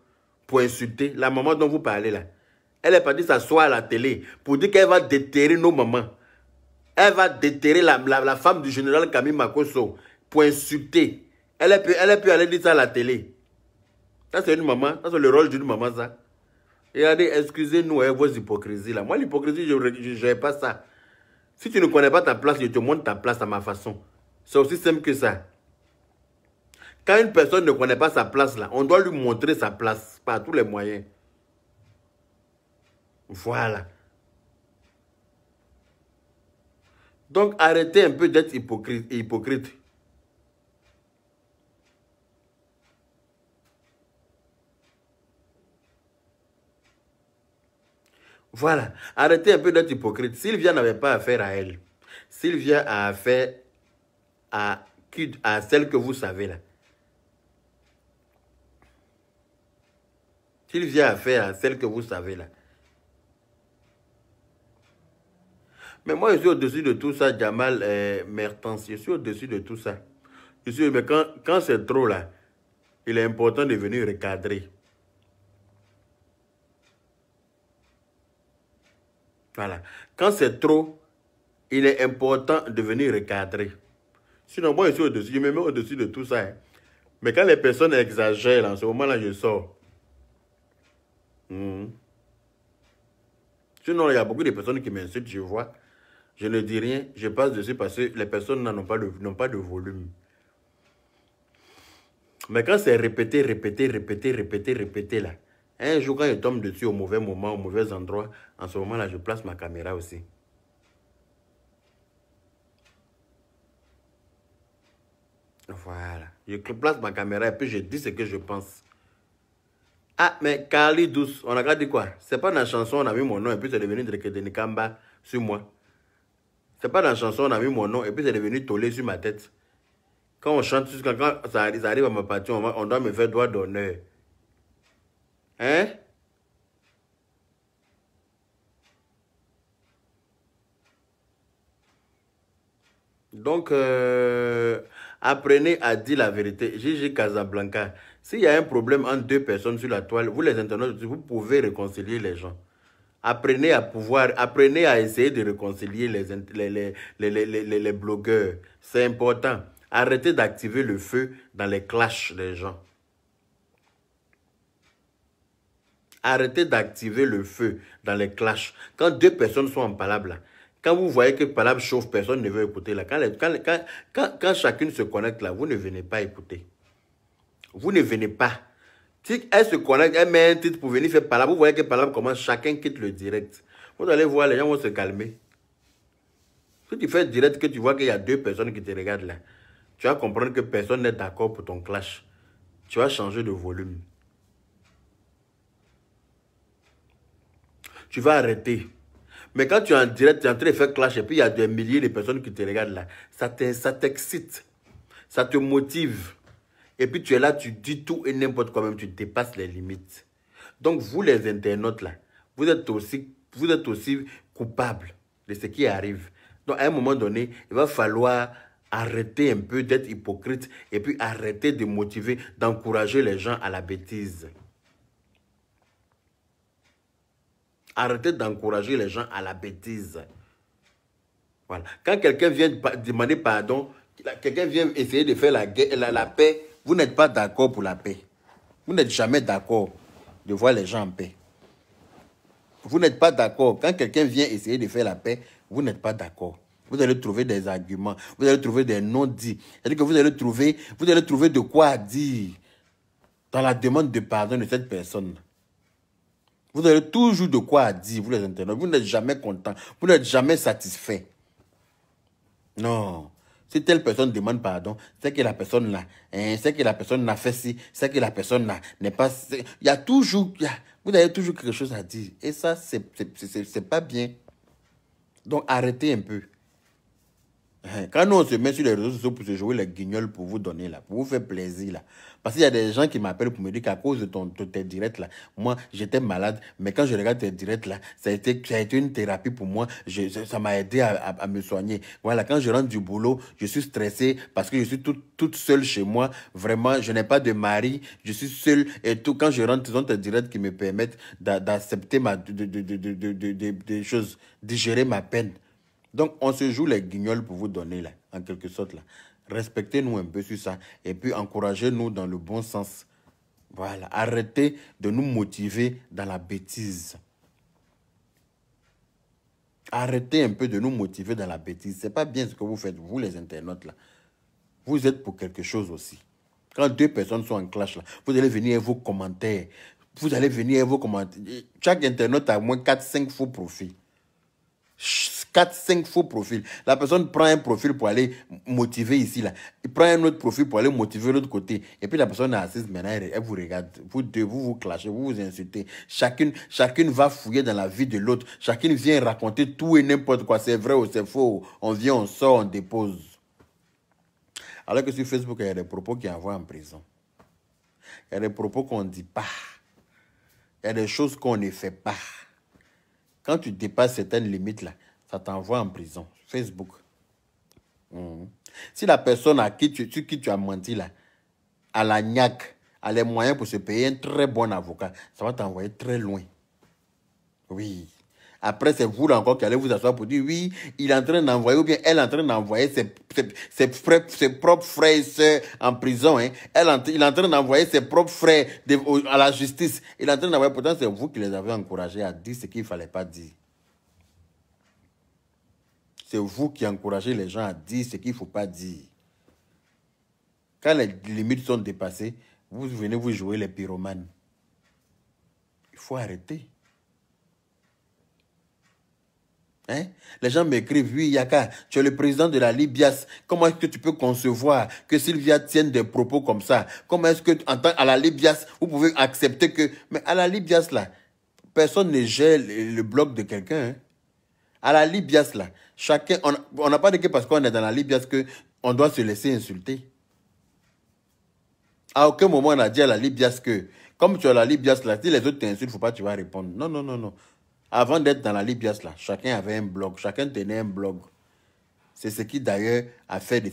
pour insulter la maman dont vous parlez là. Elle est dit s'asseoir à la télé pour dire qu'elle va déterrer nos mamans. Elle va déterrer la, la, femme du général Camille Makoso pour insulter. Elle est, elle est pu aller dire ça à la télé. Ça, c'est une maman. Ça, c'est le rôle d'une maman, ça. Et dit, excusez-nous elle hein, vos hypocrisies, là. Moi, l'hypocrisie, je n'ai pas ça. Si tu ne connais pas ta place, je te montre ta place à ma façon. C'est aussi simple que ça. Quand une personne ne connaît pas sa place, là, on doit lui montrer sa place par tous les moyens. Voilà. Donc arrêtez un peu d'être hypocrite, hypocrite. Voilà. Arrêtez un peu d'être hypocrite. Sylvia n'avait pas affaire à elle. Sylvia a affaire à, à celle que vous savez là. S'il vient à faire à celle que vous savez là. Mais moi, je suis au-dessus de tout ça, Jamal euh, Mertens. Je suis au-dessus de tout ça. Je suis, mais quand, c'est trop là, il est important de venir recadrer. Voilà. Quand c'est trop, il est important de venir recadrer. Sinon, moi, je suis au-dessus, je me mets au-dessus de tout ça. Hein. Mais quand les personnes exagèrent, en ce moment-là, je sors. Mhm. Sinon, il y a beaucoup de personnes qui m'insultent, je vois. Je ne dis rien, je passe dessus parce que les personnes n'ont pas, pas de volume. Mais quand c'est répété, répété, répété, répété, répété, là, un jour quand je tombe dessus au mauvais moment, au mauvais endroit, en ce moment-là, je place ma caméra aussi. Voilà. Je place ma caméra et puis je dis ce que je pense. Ah, mais Carly Douce, on a dit quoi C'est pas dans la chanson, on a mis mon nom et puis c'est devenu Drekedenikamba Denikamba sur moi. C'est pas dans la chanson, on a mis mon nom et puis c'est devenu Tolé sur ma tête. Quand on chante, quand, ça, arrive, à ma partie, on, doit me faire droit d'honneur. Hein Donc, euh, apprenez à dire la vérité. Gigi Casablanca. S'il y a un problème entre deux personnes sur la toile, vous les internautes, vous pouvez réconcilier les gens. Apprenez à pouvoir, apprenez à essayer de réconcilier les, les, blogueurs. C'est important. Arrêtez d'activer le feu dans les clashs des gens. Arrêtez d'activer le feu dans les clashs. Quand deux personnes sont en palabre, quand vous voyez que palabre chauffe, personne ne veut écouter. Là, quand, quand, quand, chacune se connecte, là, vous ne venez pas écouter. Vous ne venez pas. elle se connecte, elle met un titre pour venir faire parler Vous voyez que par là, comment chacun quitte le direct. Vous allez voir, les gens vont se calmer. Si tu fais direct que tu vois qu'il y a deux personnes qui te regardent là, tu vas comprendre que personne n'est d'accord pour ton clash. Tu vas changer de volume. Tu vas arrêter. Mais quand tu es en direct, tu es en train de faire clash et puis il y a des milliers de personnes qui te regardent là, ça t'excite, ça te motive. Et puis tu es là, tu dis tout et n'importe quoi, même tu dépasses les limites. Donc vous, les internautes, là, vous êtes aussi, vous êtes aussi coupables de ce qui arrive. Donc à un moment donné, il va falloir arrêter un peu d'être hypocrite et puis arrêter de motiver, d'encourager les gens à la bêtise. Arrêtez d'encourager les gens à la bêtise. Voilà. Quand quelqu'un vient demander pardon, quelqu'un vient essayer de faire la, la paix vous n'êtes pas d'accord pour la paix. Vous n'êtes jamais d'accord de voir les gens en paix. Vous n'êtes pas d'accord. Quand quelqu'un vient essayer de faire la paix, vous n'êtes pas d'accord. Vous allez trouver des arguments, vous allez trouver des non-dits. C'est-à-dire que vous allez trouver, vous allez trouver de quoi dire dans la demande de pardon de cette personne. Vous avez toujours de quoi dire, vous les internautes. Vous n'êtes jamais content, vous n'êtes jamais satisfait. Non. Si telle personne demande pardon, c'est que la personne là, hein, c'est que la personne n'a fait si. c'est que la personne là n'est pas. Il y a toujours, vous avez toujours quelque chose à dire. Et ça, c'est pas bien. Donc arrêtez un peu. Hein. Quand nous, on se met sur les réseaux sociaux pour se jouer les guignols pour vous donner, là, pour vous faire plaisir, là. Parce qu'il y a des gens qui m'appellent pour me dire qu'à cause de, ton, de tes directs, là, moi, j'étais malade, mais quand je regarde tes directs, là, ça a été, été une thérapie pour moi. ça m'a aidé à, à, me soigner. Voilà, quand je rentre du boulot, je suis stressé parce que je suis toute seule chez moi. Vraiment, je n'ai pas de mari, je suis seule et tout. Quand je rentre, sont tes directs qui me permettent d'accepter ma, de, de, de, de, de, de, choses, digérer ma peine. Donc, on se joue les guignols pour vous donner, là, en quelque sorte. là. Respectez-nous un peu sur ça et puis encouragez-nous dans le bon sens. Voilà, arrêtez de nous motiver dans la bêtise. Arrêtez un peu de nous motiver dans la bêtise. Ce n'est pas bien ce que vous faites, vous les internautes là. Vous êtes pour quelque chose aussi. Quand deux personnes sont en clash là, vous allez venir et vos commentaires. Vous allez venir et vos commentaires. Chaque internaute a au moins 4-5 faux profits. 4, 5 faux profils. La personne prend un profil pour aller motiver ici, là. Il prend un autre profil pour aller motiver l'autre côté. Et puis la personne est assise maintenant, elle, vous regarde. Vous deux, vous vous clashez, vous vous insultez. Chacune, chacune va fouiller dans la vie de l'autre. Chacune vient raconter tout et n'importe quoi. C'est vrai ou c'est faux. On vient, on sort, on dépose. Alors que sur Facebook, il y a des propos qui envoient en prison. Il y a des propos qu'on ne dit pas. Il y a des choses qu'on ne fait pas. Quand tu dépasses certaines limites-là, ça t'envoie en prison. Facebook. Mhm. Si la personne à qui tu, qui tu as menti là, à la gnaque a les moyens pour se payer un très bon avocat, ça va t'envoyer très loin. Oui. Après, c'est vous là encore qui allez vous asseoir pour dire oui, il est en train d'envoyer ou bien elle est en train d'envoyer ses, ses, propres frères et sœurs en prison. Hein. Elle, il est en train d'envoyer ses propres frères à la justice. Il est en train d'envoyer, pourtant c'est vous qui les avez encouragés à dire ce qu'il ne fallait pas dire c'est vous qui encouragez les gens à dire ce qu'il ne faut pas dire. Quand les limites sont dépassées, vous venez vous jouer les pyromanes. Il faut arrêter. Hein? Les gens m'écrivent, oui, Yaka, tu es le président de la Libias. Comment est-ce que tu peux concevoir que Sylvia tienne des propos comme ça Comment est-ce que, en tant à la Libias, vous pouvez accepter que... Mais à la Libias, là, personne ne gère le, bloc de quelqu'un. Hein? À la Libias, là, Chacun, on n'a pas dit que parce qu'on est dans la que on doit se laisser insulter. À aucun moment on a dit à la Libyas que, comme tu as la Libyas là, si les autres t'insultent, il ne faut pas tu vas répondre. Non, non, non, non. Avant d'être dans la Libyas là, chacun avait un blog, chacun tenait un blog. C'est ce qui d'ailleurs a fait de,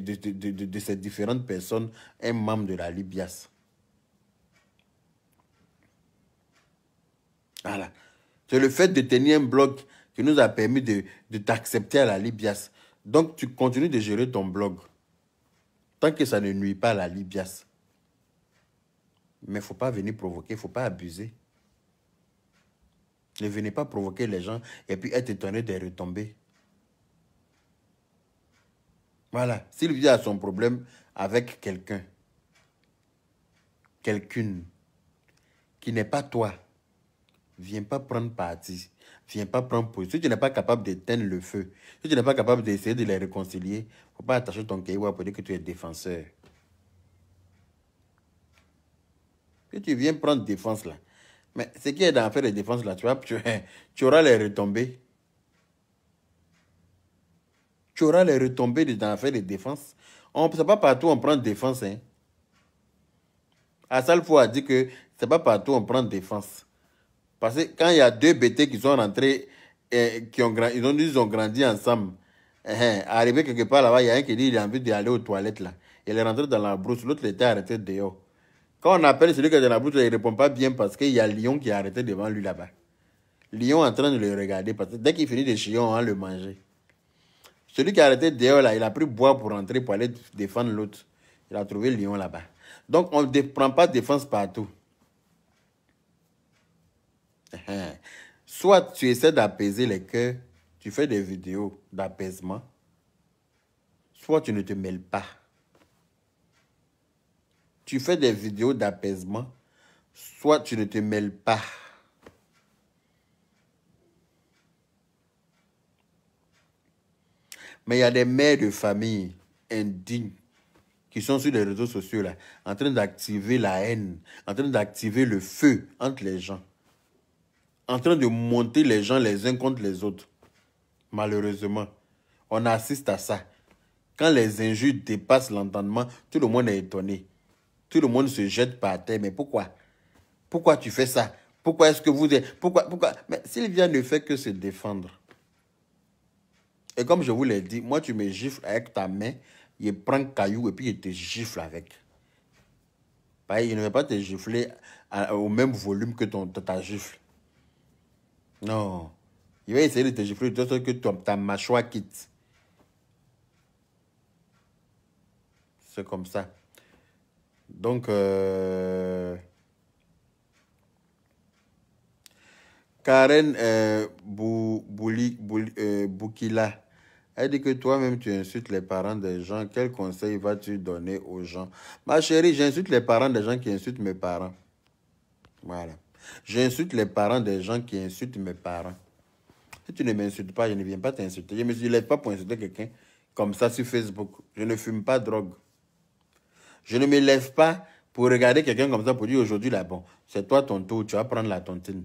de, de, de, ces différentes personnes un membre de la Libyas. Voilà. C'est le fait de tenir un blog qui nous a permis de, t'accepter à la Libias. Donc, tu continues de gérer ton blog. Tant que ça ne nuit pas à la Libias. Mais il ne faut pas venir provoquer, il ne faut pas abuser. Ne venez pas provoquer les gens et puis être étonné de retomber. Voilà. vient a son problème avec quelqu'un, quelqu'une, qui n'est pas toi, viens pas prendre parti. Tu viens pas prendre position. Si tu n'es pas capable d'éteindre le feu, si tu n'es pas capable d'essayer de les réconcilier, il ne faut pas attacher ton cahier pour dire que tu es défenseur. Si tu viens prendre défense là, mais ce qui est dans faire de défense là, tu, vois, tu, auras les retombées. Tu auras les retombées dans faire de défense. Ce n'est pas partout on prend défense. Hein. À ça, il faut dire que c'est pas partout on prend défense. Parce que quand il y a deux bêtés qui sont rentrés, et eh, qui ont, ils, ont, ils ont grandi ensemble, eh, eh, arrivé quelque part là-bas, il y a un qui dit qu'il a envie d'aller aux toilettes là. Il est rentré dans la brousse, l'autre était arrêté dehors. Quand on appelle celui qui est dans la brousse, il ne répond pas bien parce qu'il y a Lion qui est arrêté devant lui là-bas. Lion en train de le regarder parce que dès qu'il finit de chier, on va le manger. Celui qui est arrêté dehors là, il a pris bois pour rentrer pour aller défendre l'autre. Il a trouvé Lion là-bas. Donc on ne prend pas défense partout. Hein. Soit tu essaies d'apaiser les cœurs, tu fais des vidéos d'apaisement, soit tu ne te mêles pas. Tu fais des vidéos d'apaisement, soit tu ne te mêles pas. Mais il y a des mères de famille indignes qui sont sur les réseaux sociaux là, en train d'activer la haine, en train d'activer le feu entre les gens en train de monter les gens les uns contre les autres. Malheureusement, on assiste à ça. Quand les injures dépassent l'entendement, tout le monde est étonné. Tout le monde se jette par terre. Mais pourquoi Pourquoi tu fais ça Pourquoi est-ce que vous... Pourquoi, pourquoi Mais Sylvia ne fait que se défendre. Et comme je vous l'ai dit, moi, tu me gifles avec ta main, il prend un caillou et puis il te gifle avec. Bah, il ne va pas te gifler au même volume que ton, ta gifle. Non. Il va essayer de te gifler de sorte que ta mâchoire quitte. C'est comme ça. Donc, euh, Karen euh, euh, Boukila, elle dit que toi-même, tu insultes les parents des gens. Quel conseil vas-tu donner aux gens Ma chérie, j'insulte les parents des gens qui insultent mes parents. Voilà. J'insulte les parents des gens qui insultent mes parents. Si tu ne m'insultes pas, je ne viens pas t'insulter. Je ne me lève pas pour insulter quelqu'un comme ça sur Facebook. Je ne fume pas de drogue. Je ne me lève pas pour regarder quelqu'un comme ça pour dire aujourd'hui là, bon, c'est toi ton tour, tu vas prendre la tontine.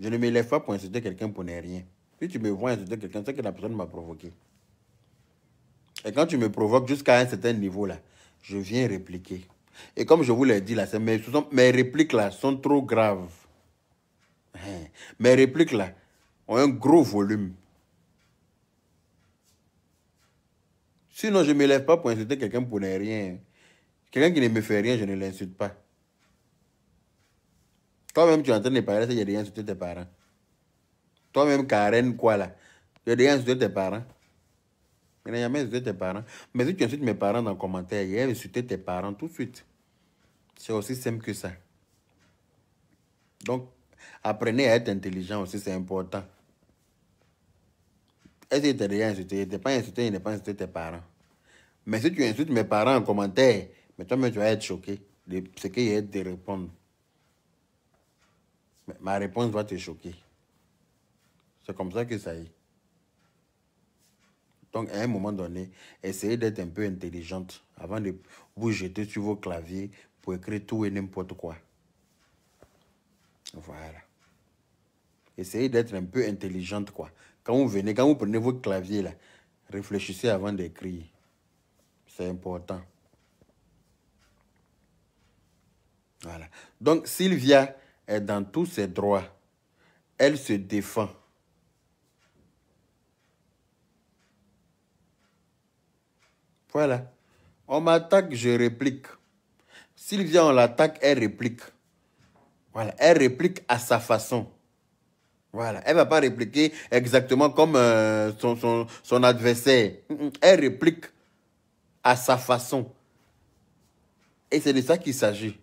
Je ne me lève pas pour insulter quelqu'un pour ne rien. Si tu me vois insulter quelqu'un, c'est que la personne m'a provoqué. Et quand tu me provoques jusqu'à un certain niveau là, je viens répliquer. Et comme je vous l'ai dit là, mes, mes répliques là sont trop graves. Hein. Mes répliques là ont un gros volume. Sinon, je ne me lève pas pour insulter quelqu'un pour ne rien. Quelqu'un qui ne me fait rien, je ne l'insulte pas. Toi-même, tu en entends les parents, j'ai rien insulté tes parents. Toi-même, Karen, quoi là, j'ai rien insulté tes parents. Il n'a jamais insulté tes parents. Mais si tu insultes mes parents dans le commentaire, il a insulté tes parents tout de suite. C'est aussi simple que ça. Donc, apprenez à être intelligent aussi, c'est important. Est-ce qu'il t'a déjà insulté Il t'a pas insulté, il n'a pas insulté tes parents. Mais si tu insultes mes parents en commentaire, mais toi-même, tu vas être choqué de ce qu'il y a de répondre. Ma réponse va te choquer. C'est comme ça que ça est. Donc, à un moment donné, essayez d'être un peu intelligente avant de vous jeter sur vos claviers pour écrire tout et n'importe quoi. Voilà. Essayez d'être un peu intelligente, quoi. Quand vous venez, quand vous prenez vos claviers, là, réfléchissez avant d'écrire. C'est important. Voilà. Donc, Sylvia est dans tous ses droits. Elle se défend. Voilà. On m'attaque, je réplique. S'il vient, on l'attaque, elle réplique. Voilà, elle réplique à sa façon. Voilà, elle ne va pas répliquer exactement comme euh, son, adversaire. Elle réplique à sa façon. Et c'est de ça qu'il s'agit.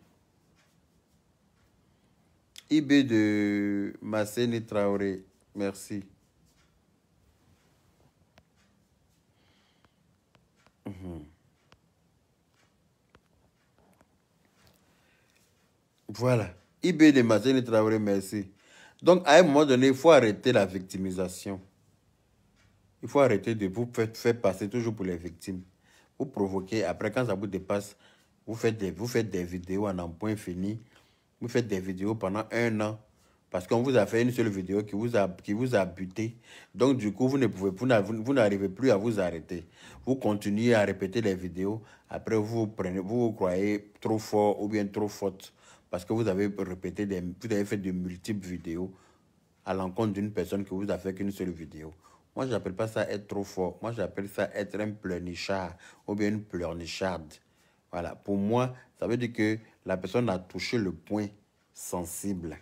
IB de Massé Traoré, merci. Mhm. Voilà. IB de les merci. Donc, à un moment donné, il faut arrêter la victimisation. Il faut arrêter de vous faire, passer toujours pour les victimes. Vous provoquez, après, quand ça vous dépasse, vous faites vous faites des vidéos en un point fini. Vous faites des vidéos pendant un an. Parce qu'on vous a fait une seule vidéo qui vous a, qui vous a buté. Donc, du coup, vous ne pouvez vous, n'arrivez plus à vous arrêter. Vous continuez à répéter les vidéos. Après, vous prenez, vous, croyez trop fort ou bien trop forte. Parce que vous avez répété des, vous avez fait de multiples vidéos à l'encontre d'une personne que vous a fait qu'une seule vidéo. Moi, j'appelle pas ça être trop fort. Moi, j'appelle ça être un pleurnichard ou bien une pleurnicharde. Voilà. Pour moi, ça veut dire que la personne a touché le point sensible.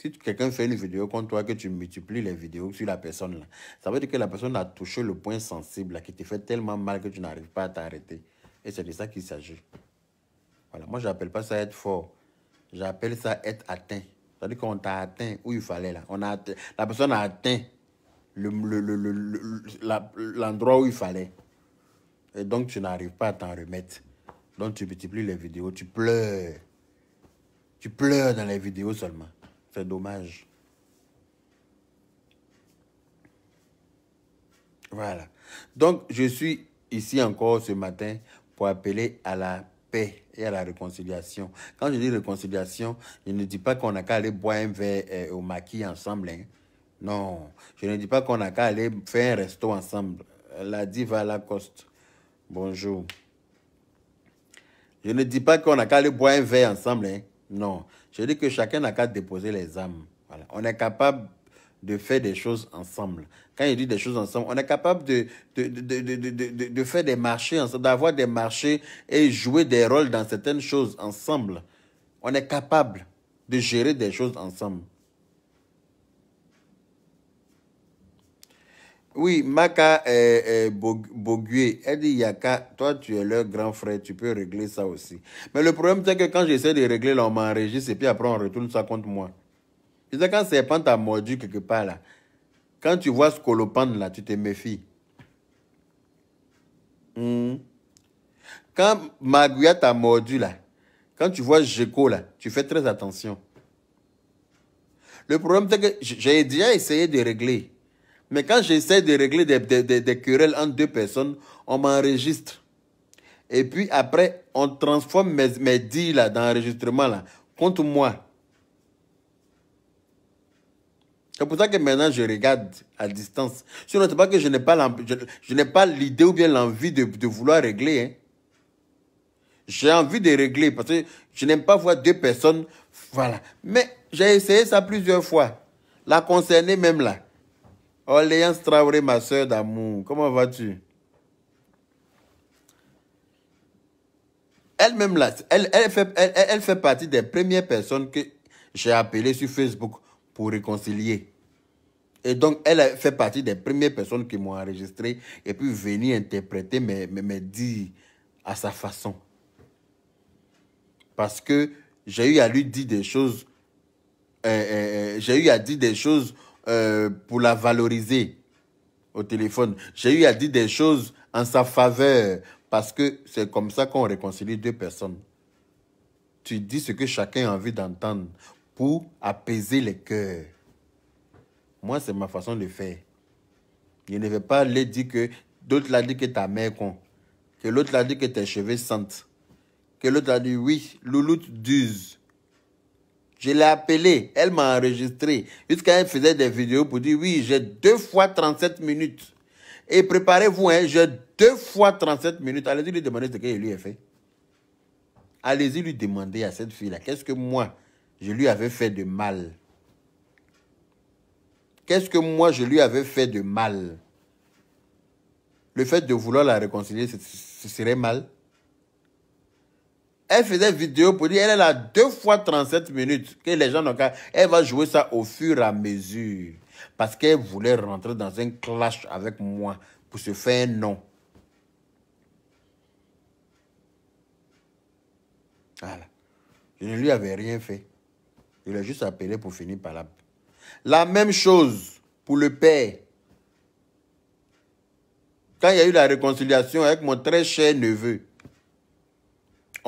Si quelqu'un fait une vidéo contre toi, que tu multiplies les vidéos sur la personne, là, ça veut dire que la personne a touché le point sensible là, qui te fait tellement mal que tu n'arrives pas à t'arrêter. Et c'est de ça qu'il s'agit. Voilà, moi, je n'appelle pas ça être fort. J'appelle ça être atteint. C'est-à-dire qu'on t'a atteint où il fallait. Là. On a la personne a atteint l'endroit le, où il fallait. Et donc, tu n'arrives pas à t'en remettre. Donc, tu multiplies les vidéos, tu pleures. Tu pleures dans les vidéos seulement dommage. Voilà. Donc, je suis ici encore ce matin pour appeler à la paix et à la réconciliation. Quand je dis réconciliation, je ne dis pas qu'on n'a qu'à aller boire un verre euh, au maquis ensemble. Hein. Non, je ne dis pas qu'on n'a qu'à aller faire un resto ensemble. La diva Lacoste, bonjour. Je ne dis pas qu'on n'a qu'à aller boire un verre ensemble. Hein. Non, je dis que chacun n'a qu'à déposer les âmes. Voilà. On est capable de faire des choses ensemble. Quand je dis des choses ensemble, on est capable de, de, de faire des marchés ensemble, d'avoir des marchés et jouer des rôles dans certaines choses ensemble. On est capable de gérer des choses ensemble. Oui, Maka euh, euh, Bogué, elle dit Yaka, toi tu es leur grand frère, tu peux régler ça aussi. Mais le problème c'est que quand j'essaie de régler on m'enregistre et puis après on retourne ça contre moi. Tu sais, quand Serpent t'a mordu quelque part là, quand tu vois ce colopane là, tu te méfies. Hmm. Quand Maguya t'a mordu là, quand tu vois Jeko là, tu fais très attention. Le problème c'est que j'ai déjà essayé de régler. Mais quand j'essaie de régler des, querelles entre deux personnes, on m'enregistre. Et puis après, on transforme mes, mes dit là, d'enregistrement là, contre moi. C'est pour ça que maintenant, je regarde à distance. Ce pas que je n'ai pas, je, n'ai pas l'idée ou bien l'envie de, de vouloir régler. Hein. J'ai envie de régler parce que je n'aime pas voir deux personnes. Voilà. Mais j'ai essayé ça plusieurs fois. La concernée même là. Oh, Léon Traoré, ma soeur d'amour, comment vas-tu Elle-même, là, elle, fait, partie des premières personnes que j'ai appelées sur Facebook pour réconcilier. Et donc, elle fait partie des premières personnes qui m'ont enregistré et puis venir interpréter mes, mes, à sa façon. Parce que j'ai eu à lui dire des choses, euh, euh, euh, j'ai eu à dire des choses euh, pour la valoriser au téléphone. J'ai eu à dire des choses en sa faveur parce que c'est comme ça qu'on réconcilie deux personnes. Tu dis ce que chacun a envie d'entendre pour apaiser les cœurs. Moi, c'est ma façon de faire. Je ne vais pas aller dire que d'autres l'a dit que ta mère con, que l'autre l'a dit que tes cheveux sentent, que l'autre a dit oui, louloute d'use. Je l'ai appelée, elle m'a enregistré. Jusqu'à elle faisait des vidéos pour dire oui, j'ai deux fois 37 minutes. Et préparez-vous, hein, j'ai deux fois 37 minutes. Allez-y lui demander ce qu'elle lui a fait. Allez-y lui demander à cette fille-là, qu'est-ce que moi, je lui avais fait de mal Qu'est-ce que moi, je lui avais fait de mal Le fait de vouloir la réconcilier, ce serait mal. Elle faisait vidéo pour dire, elle est là deux fois 37 minutes. Que les gens n'ont Elle va jouer ça au fur et à mesure. Parce qu'elle voulait rentrer dans un clash avec moi pour se faire un nom. Voilà. Je ne lui avais rien fait. Je l'ai juste appelé pour finir par là. La... la même chose pour le père. Quand il y a eu la réconciliation avec mon très cher neveu,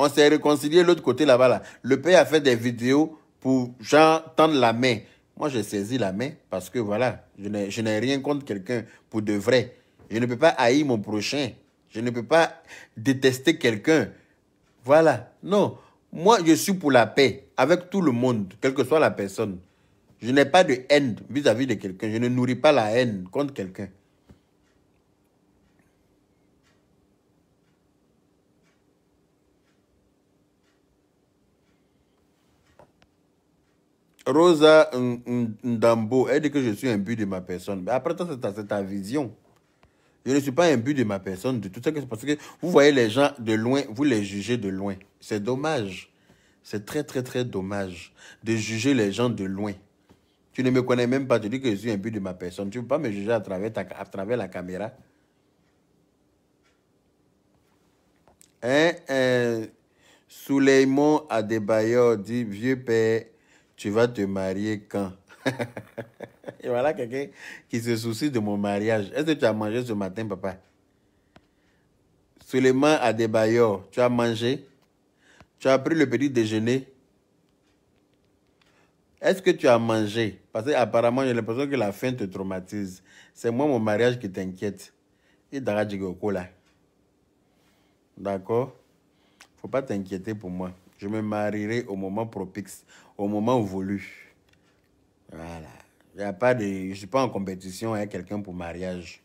on s'est réconcilié l'autre côté là-bas. Le pays a fait des vidéos pour j'entendre tendre la main. Moi, j'ai saisi la main parce que voilà, je n'ai rien contre quelqu'un pour de vrai. Je ne peux pas haïr mon prochain. Je ne peux pas détester quelqu'un. Voilà. Non. Moi, je suis pour la paix avec tout le monde, quelle que soit la personne. Je n'ai pas de haine vis à -vis de quelqu'un. Je ne nourris pas la haine contre quelqu'un. Rosa Ndambo, elle dit que je suis un but de ma personne. Mais après, c'est ta, vision. Je ne suis pas un but de ma personne, de tout ça. Parce que vous voyez les gens de loin, vous les jugez de loin. C'est dommage. C'est très, très, très dommage de juger les gens de loin. Tu ne me connais même pas, tu dis que je suis un but de ma personne. Tu ne peux pas me juger à travers, la caméra. Hein, hein, Souleymon Adebayor dit Vieux père, tu vas te marier quand Et voilà quelqu'un qui se soucie de mon mariage. Est-ce que tu as mangé ce matin, papa des Debayo. tu as mangé Tu as pris le petit déjeuner Est-ce que tu as mangé Parce qu'apparemment, j'ai l'impression que la faim te traumatise. C'est moi, mon mariage, qui t'inquiète. Il là. D'accord Faut pas t'inquiéter pour moi. Je me marierai au moment propice au moment voulu. Voilà. Il y a pas de... Je ne suis pas en compétition avec quelqu'un pour mariage.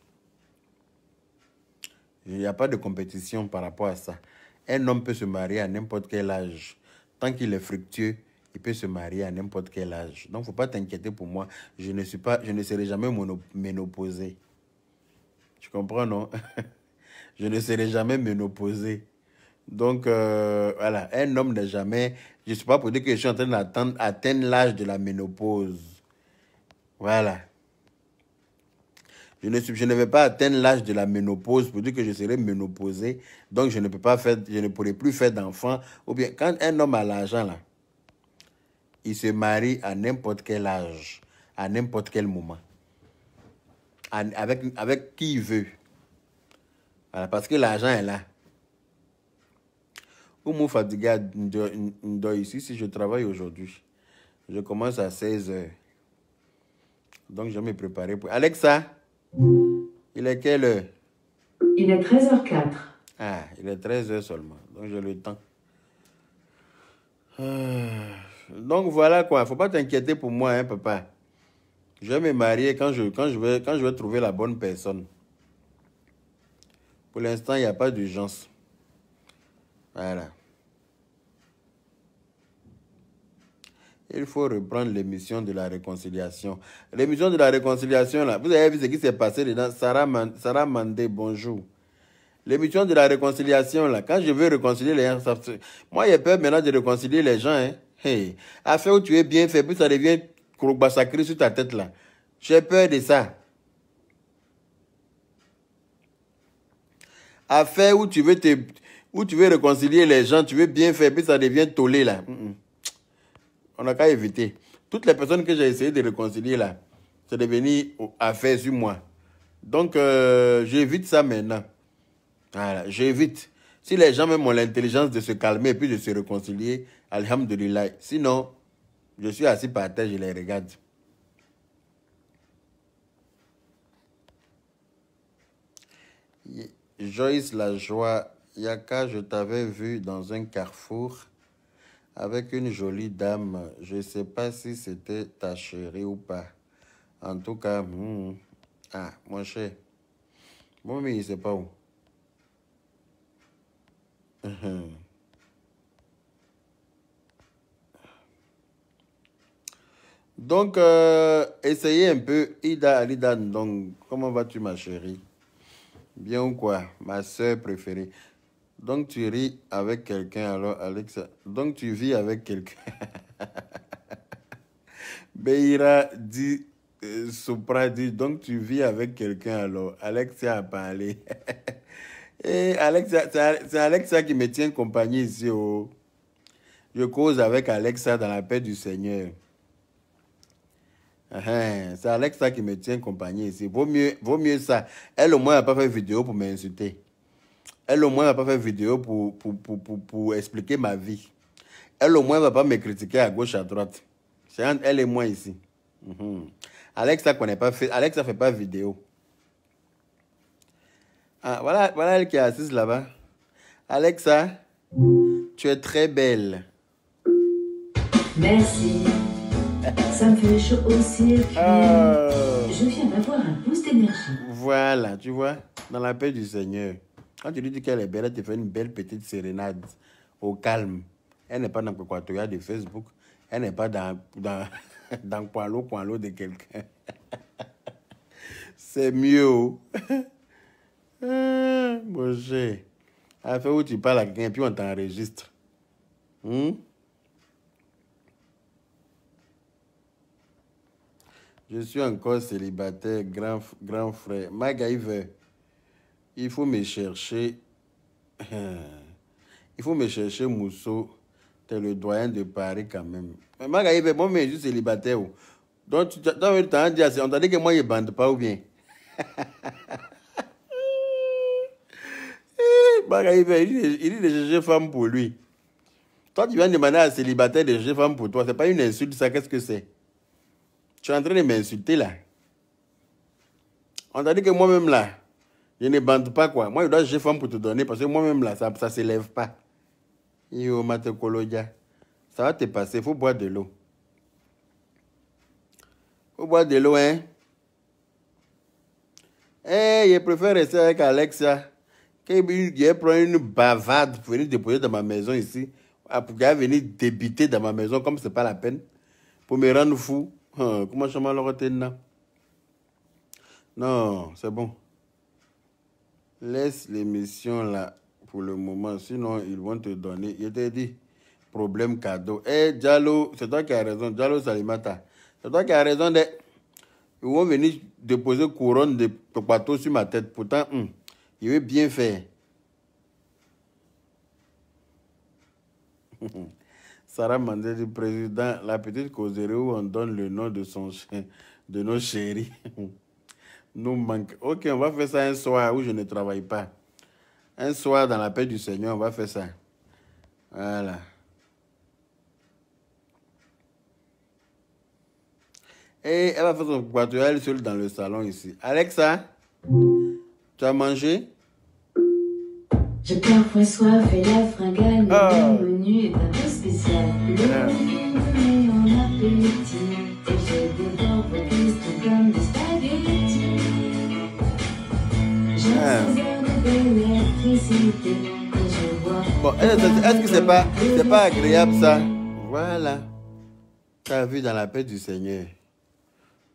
Il n'y a pas de compétition par rapport à ça. Un homme peut se marier à n'importe quel âge. Tant qu'il est fructueux, il peut se marier à n'importe quel âge. Donc, il ne faut pas t'inquiéter pour moi. Je ne, suis pas, je ne serai jamais ménoposé Tu comprends, non Je ne serai jamais ménoposé Donc, euh, voilà, un homme n'a jamais je ne suis pas pour dire que je suis en train d'atteindre l'âge de la ménopause. Voilà. Je ne, suis, je ne vais pas atteindre l'âge de la ménopause pour dire que je serai ménopausé. Donc, je ne, peux pas faire, je ne pourrai plus faire d'enfant. Ou bien, quand un homme a l'argent, là, il se marie à n'importe quel âge, à n'importe quel moment, avec, avec qui il veut. Voilà, parce que l'argent est là. Pour ici si je travaille aujourd'hui. Je commence à 16 h Donc, je vais me préparer pour. Alexa, il est quelle heure Il est 13h04. Ah, il est 13h seulement. Donc, j'ai le temps. Euh, donc, voilà quoi. Il ne faut pas t'inquiéter pour moi, hein, papa. Je vais me marier quand je, quand je, vais, quand je vais trouver la bonne personne. Pour l'instant, il n'y a pas d'urgence. Voilà. Il faut reprendre l'émission de la réconciliation. L'émission de la réconciliation, là, vous avez vu ce qui s'est passé dedans. Sarah, Sarah Mandé, bonjour. L'émission de la réconciliation, là, quand je veux réconcilier les gens, moi, j'ai peur maintenant de réconcilier les gens, hein. Hey. Affaire où tu es bien fait, puis ça devient sacré sur ta tête, là. J'ai peur de ça. Affaire où tu veux te ou tu veux réconcilier les gens, tu veux bien faire, puis ça devient tollé là. Mm, mm. On n'a qu'à éviter. Toutes les personnes que j'ai essayé de réconcilier là, c'est devenu affaire sur moi. Donc, euh, j'évite ça maintenant. Voilà, j'évite. Si les gens même ont l'intelligence de se calmer et puis de se réconcilier, Alhamdulillah. Sinon, je suis assis par terre, je les regarde. Joyce la joie Yaka, je t'avais vu dans un carrefour avec une jolie dame. Je ne sais pas si c'était ta chérie ou pas. En tout cas, hmm. ah, mon cher. Bon, mais il ne sait pas où. Donc, euh, essayez un peu. Ida Alidan, donc comment vas-tu, ma chérie Bien ou quoi Ma soeur préférée. Donc tu ris avec quelqu'un alors, Alex. Donc tu vis avec quelqu'un. Beira dit, euh, Supra dit, donc tu vis avec quelqu'un alors. Alexa a parlé. Et eh, Alexa, c'est Alexa qui me tient compagnie ici. Oh. Je cause avec Alexa dans la paix du Seigneur. Ah, hein. C'est Alexa qui me tient compagnie ici. Vaut mieux, vaut mieux ça. Elle au moins n'a pas fait vidéo pour m'insulter. Elle au moins ne va pas faire vidéo pour, pour, pour, pour, pour expliquer ma vie. Elle au moins ne va pas me critiquer à gauche, à droite. C'est elle et moi ici. Mhm. Alexa ne connaît pas fait. fait pas vidéo. Ah, voilà, voilà elle qui est assise là-bas. Alexa, tu es très belle. Merci. Ça me fait chaud aussi. Ah. Je viens d'avoir un boost d'énergie. Voilà, tu vois, dans la paix du Seigneur. Quand tu lui dis qu'elle est belle, elle te fait une belle petite sérénade au calme. Elle n'est pas dans le quatuor de Facebook. Elle n'est pas dans, dans, dans point de quelqu'un. C'est mieux. Bon oh. mon Elle fait où tu parles à quelqu'un, puis on t'enregistre. Hmm? Je suis encore célibataire, grand, grand frère. gaive il faut me chercher. Hein, il faut me chercher Mousseau. T'es le doyen de Paris quand même. Mais Magaïbe, moi, je suis célibataire. Oh. Donc, tu as un On t'a dit que moi, je ne bande pas ou bien. Magaïbe, il dit de chercher femme pour lui. Toi, tu viens demander à un célibataire de chercher femme pour toi. Ce n'est pas une insulte, ça. Qu'est-ce que c'est? Tu es en train de m'insulter là. On t'a dit que moi-même là. Je ne bande pas quoi. Moi, je dois j'ai femme pour te donner parce que moi-même là, ça ne s'élève pas. Yo, Matekolodia. Ça va te passer. Il faut boire de l'eau. Il faut boire de l'eau, hein. Eh, je préfère rester avec Alexa Quand je une bavade pour venir déposer dans ma maison ici, ah, pour qu'elle venir débiter dans ma maison comme c'est pas la peine, pour me rendre fou. Hein, comment je m'en Non, c'est bon laisse l'émission là pour le moment, sinon ils vont te donner, Il t'ai dit, problème cadeau. Eh, hey, c'est toi qui as raison, Diallo Salimata, c'est toi qui as raison de... Ils vont venir déposer couronne de topato sur ma tête, pourtant, il hum, veut bien faire. Sarah Mandé dit, président, la petite causerie où on donne le nom de son de nos chéris. nous manque. Ok, on va faire ça un soir où je ne travaille pas. Un soir dans la paix du Seigneur, on va faire ça. Voilà. Et eh, elle va faire son quatuor, elle dans le salon ici. Alexa, tu as mangé Je faire soif et la fringale, le ah. menu est un peu spécial. Le menu ah. est en appétit, et je dévore vos tout comme des est-ce que c'est pas, c'est pas agréable ça Voilà. Tu as vu dans la paix du Seigneur.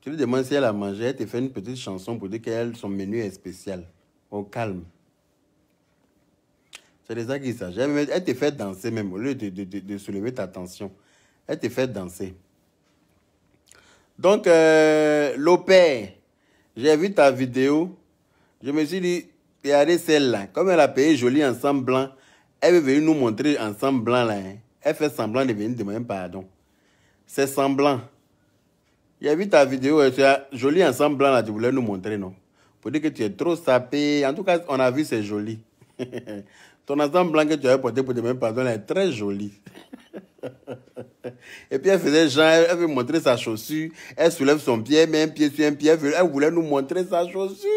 Tu lui demandes si elle a mangé, elle te fait une petite chanson pour dire que son menu est spécial. Au calme. C'est de ça qu'il s'agit. Elle te fait danser même, au lieu de, de, de, de soulever ta tension. Elle te fait danser. Donc, euh, Lopé, j'ai vu ta vidéo. Je me suis dit, regardez celle-là, comme elle a payé joli ensemble blanc, elle est venue nous montrer ensemble blanc là. Hein. Elle fait semblant de venir demander pardon. C'est semblant. Il y a vu ta vidéo, hein, tu as joli ensemble blanc là, tu voulais nous montrer, non Pour dire que tu es trop sapé. En tout cas, on a vu, c'est joli. Ton ensemble blanc que tu avais porté pour demander pardon elle est très joli. Et puis elle faisait genre, elle veut montrer sa chaussure. Elle soulève son pied, met un pied sur un pied. Elle voulait nous montrer sa chaussure.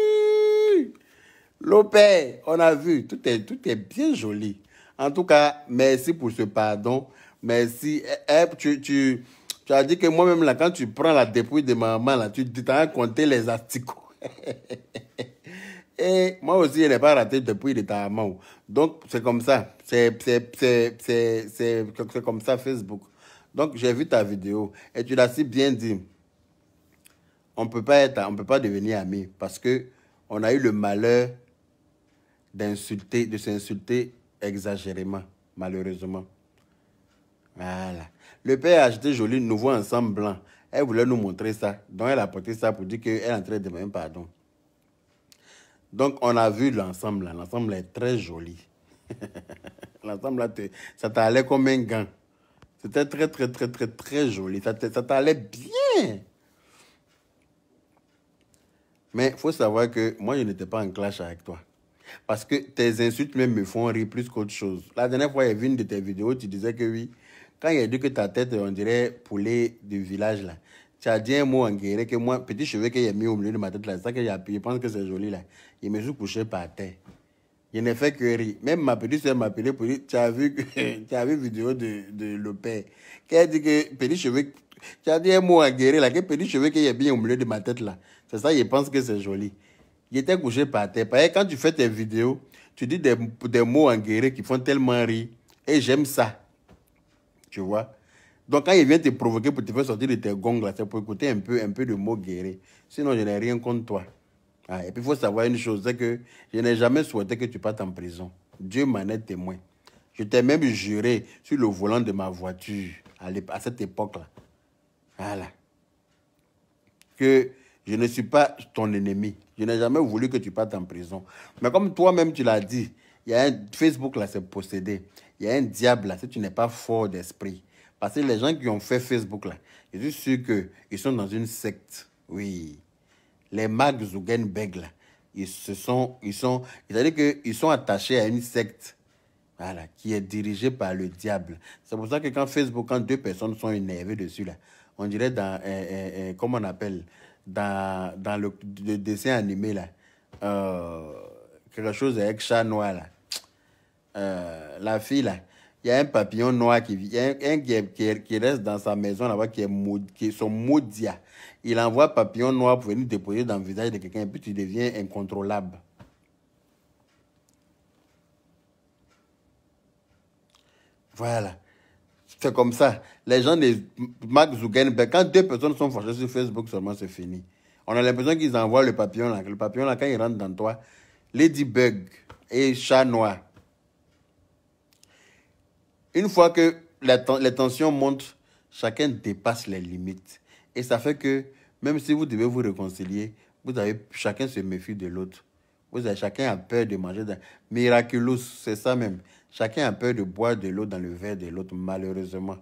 Lopé, on a vu, tout est, tout est bien joli. En tout cas, merci pour ce pardon. Merci. Eh, eh, tu, tu, as dit que moi-même, là, quand tu prends la dépouille de maman, là, tu t'as compté les articles. Et moi aussi, je n'ai pas raté la dépouille de ta maman. Donc, c'est comme ça. C'est comme ça, Facebook. Donc, j'ai vu ta vidéo et tu l'as si bien dit. On ne peut pas être, on peut pas devenir amis parce que on a eu le malheur d'insulter, de s'insulter exagérément, malheureusement. Voilà. Le père a acheté joli nouveau ensemble blanc. Elle voulait nous montrer ça. Donc, elle a porté ça pour dire qu'elle est en train de même, pardon. Donc, on a vu l'ensemble. L'ensemble est très joli. l'ensemble, là, ça t'allait comme un gant. C'était très, très, très, très, très joli. Ça t'allait bien. Mais il faut savoir que moi, je n'étais pas en clash avec toi. Parce que tes insultes même me font rire plus qu'autre chose. La dernière fois, j'ai vu une de tes vidéos, tu disais que oui, quand il a dit que ta tête, on dirait poulet du village, là, tu as dit un mot en guéret que moi, petit cheveu que a mis au milieu de ma tête, là, ça que j'ai appuyé, je pense que c'est joli, là. Il me joue couché par terre. Il n'a fait que rire. Même ma petite soeur appelé pour dire, tu as vu, tu as vu vidéo de, de le père. Qu'elle dit que petit cheveu, tu as dit un mot en guéret, là, que petit cheveu qu'il a mis au milieu de ma tête, là. C'est ça, je pense que c'est joli était couché par terre. quand tu fais tes vidéos, tu dis des, mots en qui font tellement rire. Et j'aime ça. Tu vois Donc quand il vient te provoquer pour te faire sortir de tes gongs, c'est pour écouter un peu, un peu de mots guéris. Sinon, je n'ai rien contre toi. Ah, et puis, il faut savoir une chose, c'est que je n'ai jamais souhaité que tu partes en prison. Dieu m'en est témoin. Je t'ai même juré sur le volant de ma voiture à, à cette époque-là. Voilà. Que je ne suis pas ton ennemi. Je n'ai jamais voulu que tu partes en prison. Mais comme toi-même, tu l'as dit, il y a un Facebook là, c'est possédé. Il y a un diable là, si tu n'es pas fort d'esprit. Parce que les gens qui ont fait Facebook là, je suis sûr qu'ils sont dans une secte. Oui. Les Mark Zuckerberg là, ils se sont, ils sont, c'est-à-dire sont attachés à une secte. Voilà, qui est dirigée par le diable. C'est pour ça que quand Facebook, quand deux personnes sont énervées dessus, là, on dirait dans, euh, euh, euh, comment on appelle, dans, dans le, dessin animé, là, euh, quelque chose avec chat noir, euh, la fille, il y a un papillon noir qui qui, reste dans sa maison là qui est son Il envoie papillon noir pour venir déposer dans le visage de quelqu'un, puis tu deviens incontrôlable. Voilà. C'est comme ça. Les gens de Mark Zuckerberg, ben, quand deux personnes sont fâchées sur Facebook seulement, c'est fini. On a l'impression qu'ils envoient le papillon là. Le papillon là, quand il rentre dans toi, Ladybug et chat noir. Une fois que les tensions montent, chacun dépasse les limites. Et ça fait que, même si vous devez vous réconcilier, vous avez, chacun se méfie de l'autre. Vous avez, chacun a peur de manger. Miraculous, c'est ça même. Chacun a peur de boire de l'eau dans le verre de l'autre, malheureusement.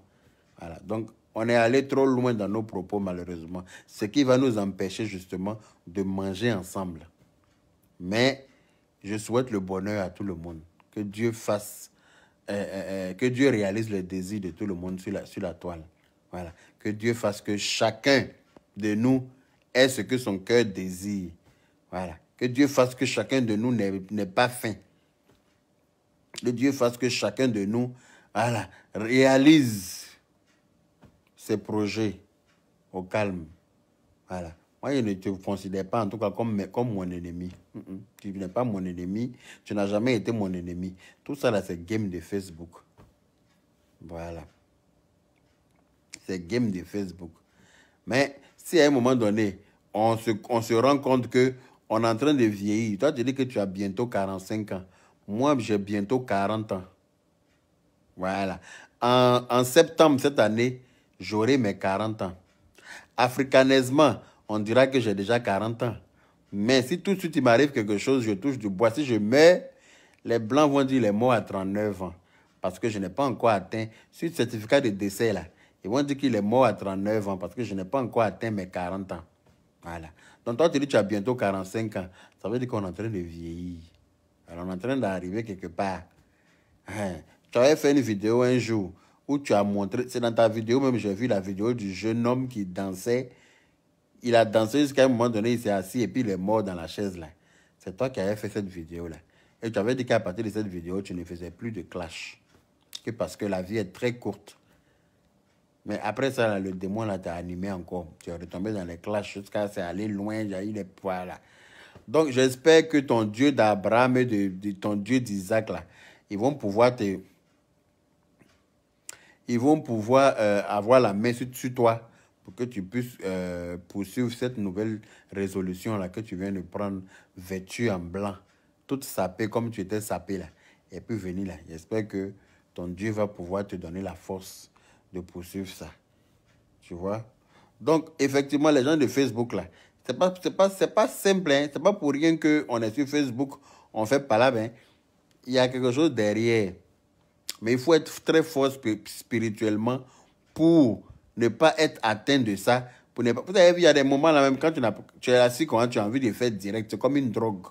Voilà. Donc, on est allé trop loin dans nos propos, malheureusement. Ce qui va nous empêcher, justement, de manger ensemble. Mais je souhaite le bonheur à tout le monde. Que Dieu fasse, euh, euh, euh, que Dieu réalise le désir de tout le monde sur la, sur la toile. Voilà. Que Dieu fasse que chacun de nous ait ce que son cœur désire. Voilà. Que Dieu fasse que chacun de nous n'ait pas faim. Que Dieu fasse que chacun de nous voilà, réalise ses projets au calme. Voilà. Moi, je ne te considère pas, en tout cas, comme, comme mon ennemi. Mm, mm. Tu n'es pas mon ennemi. Tu n'as jamais été mon ennemi. Tout ça, là, c'est game de Facebook. Voilà. C'est game de Facebook. Mais si à un moment donné, on se, on se rend compte que on est en train de vieillir, toi, tu dis que tu as bientôt 45 ans. Moi, j'ai bientôt 40 ans. Voilà. En, septembre cette année, j'aurai mes 40 ans. Africanaisement, on dira que j'ai déjà 40 ans. Mais si tout de suite il m'arrive quelque chose, je touche du bois, si je meurs, les Blancs vont dire les mots à 39 ans. Parce que je n'ai pas encore atteint, sur certificat de décès, là, ils vont dire qu'il est mort à 39 ans parce que je n'ai pas encore atteint mes 40 ans. Voilà. Donc toi, tu dis que tu as bientôt 45 ans. Ça veut dire qu'on est en train de vieillir. Alors, on est en train d'arriver quelque part. Hein. Tu avais fait une vidéo un jour où tu as montré, c'est dans ta vidéo même, j'ai vu la vidéo du jeune homme qui dansait. Il a dansé jusqu'à un moment donné, il s'est assis et puis il est mort dans la chaise là. C'est toi qui avais fait cette vidéo là. Et tu avais dit qu'à partir de cette vidéo, tu ne faisais plus de clash. Que parce que la vie est très courte. Mais après ça, le démon là t'a animé encore. Tu es retombé dans les clashs jusqu'à c'est allé loin, j'ai eu les poils là. Donc, j'espère que ton Dieu d'Abraham et de, ton Dieu d'Isaac, là, ils vont pouvoir Ils vont pouvoir euh, avoir la main sur, toi pour que tu puisses euh, poursuivre cette nouvelle résolution-là que tu viens de prendre, vêtue en blanc, toute sapée comme tu étais sapée, là. Et puis venir là. J'espère que ton Dieu va pouvoir te donner la force de poursuivre ça. Tu vois? Donc, effectivement, les gens de Facebook, là, c'est pas, pas, pas simple, hein. C'est pas pour rien qu'on est sur Facebook, on fait pas là hein. Il y a quelque chose derrière. Mais il faut être très fort spirituellement pour ne pas être atteint de ça. Pour ne pas... Vous il y a des moments là même quand tu, n'as tu es assis, tu as envie de faire direct. C'est comme une drogue.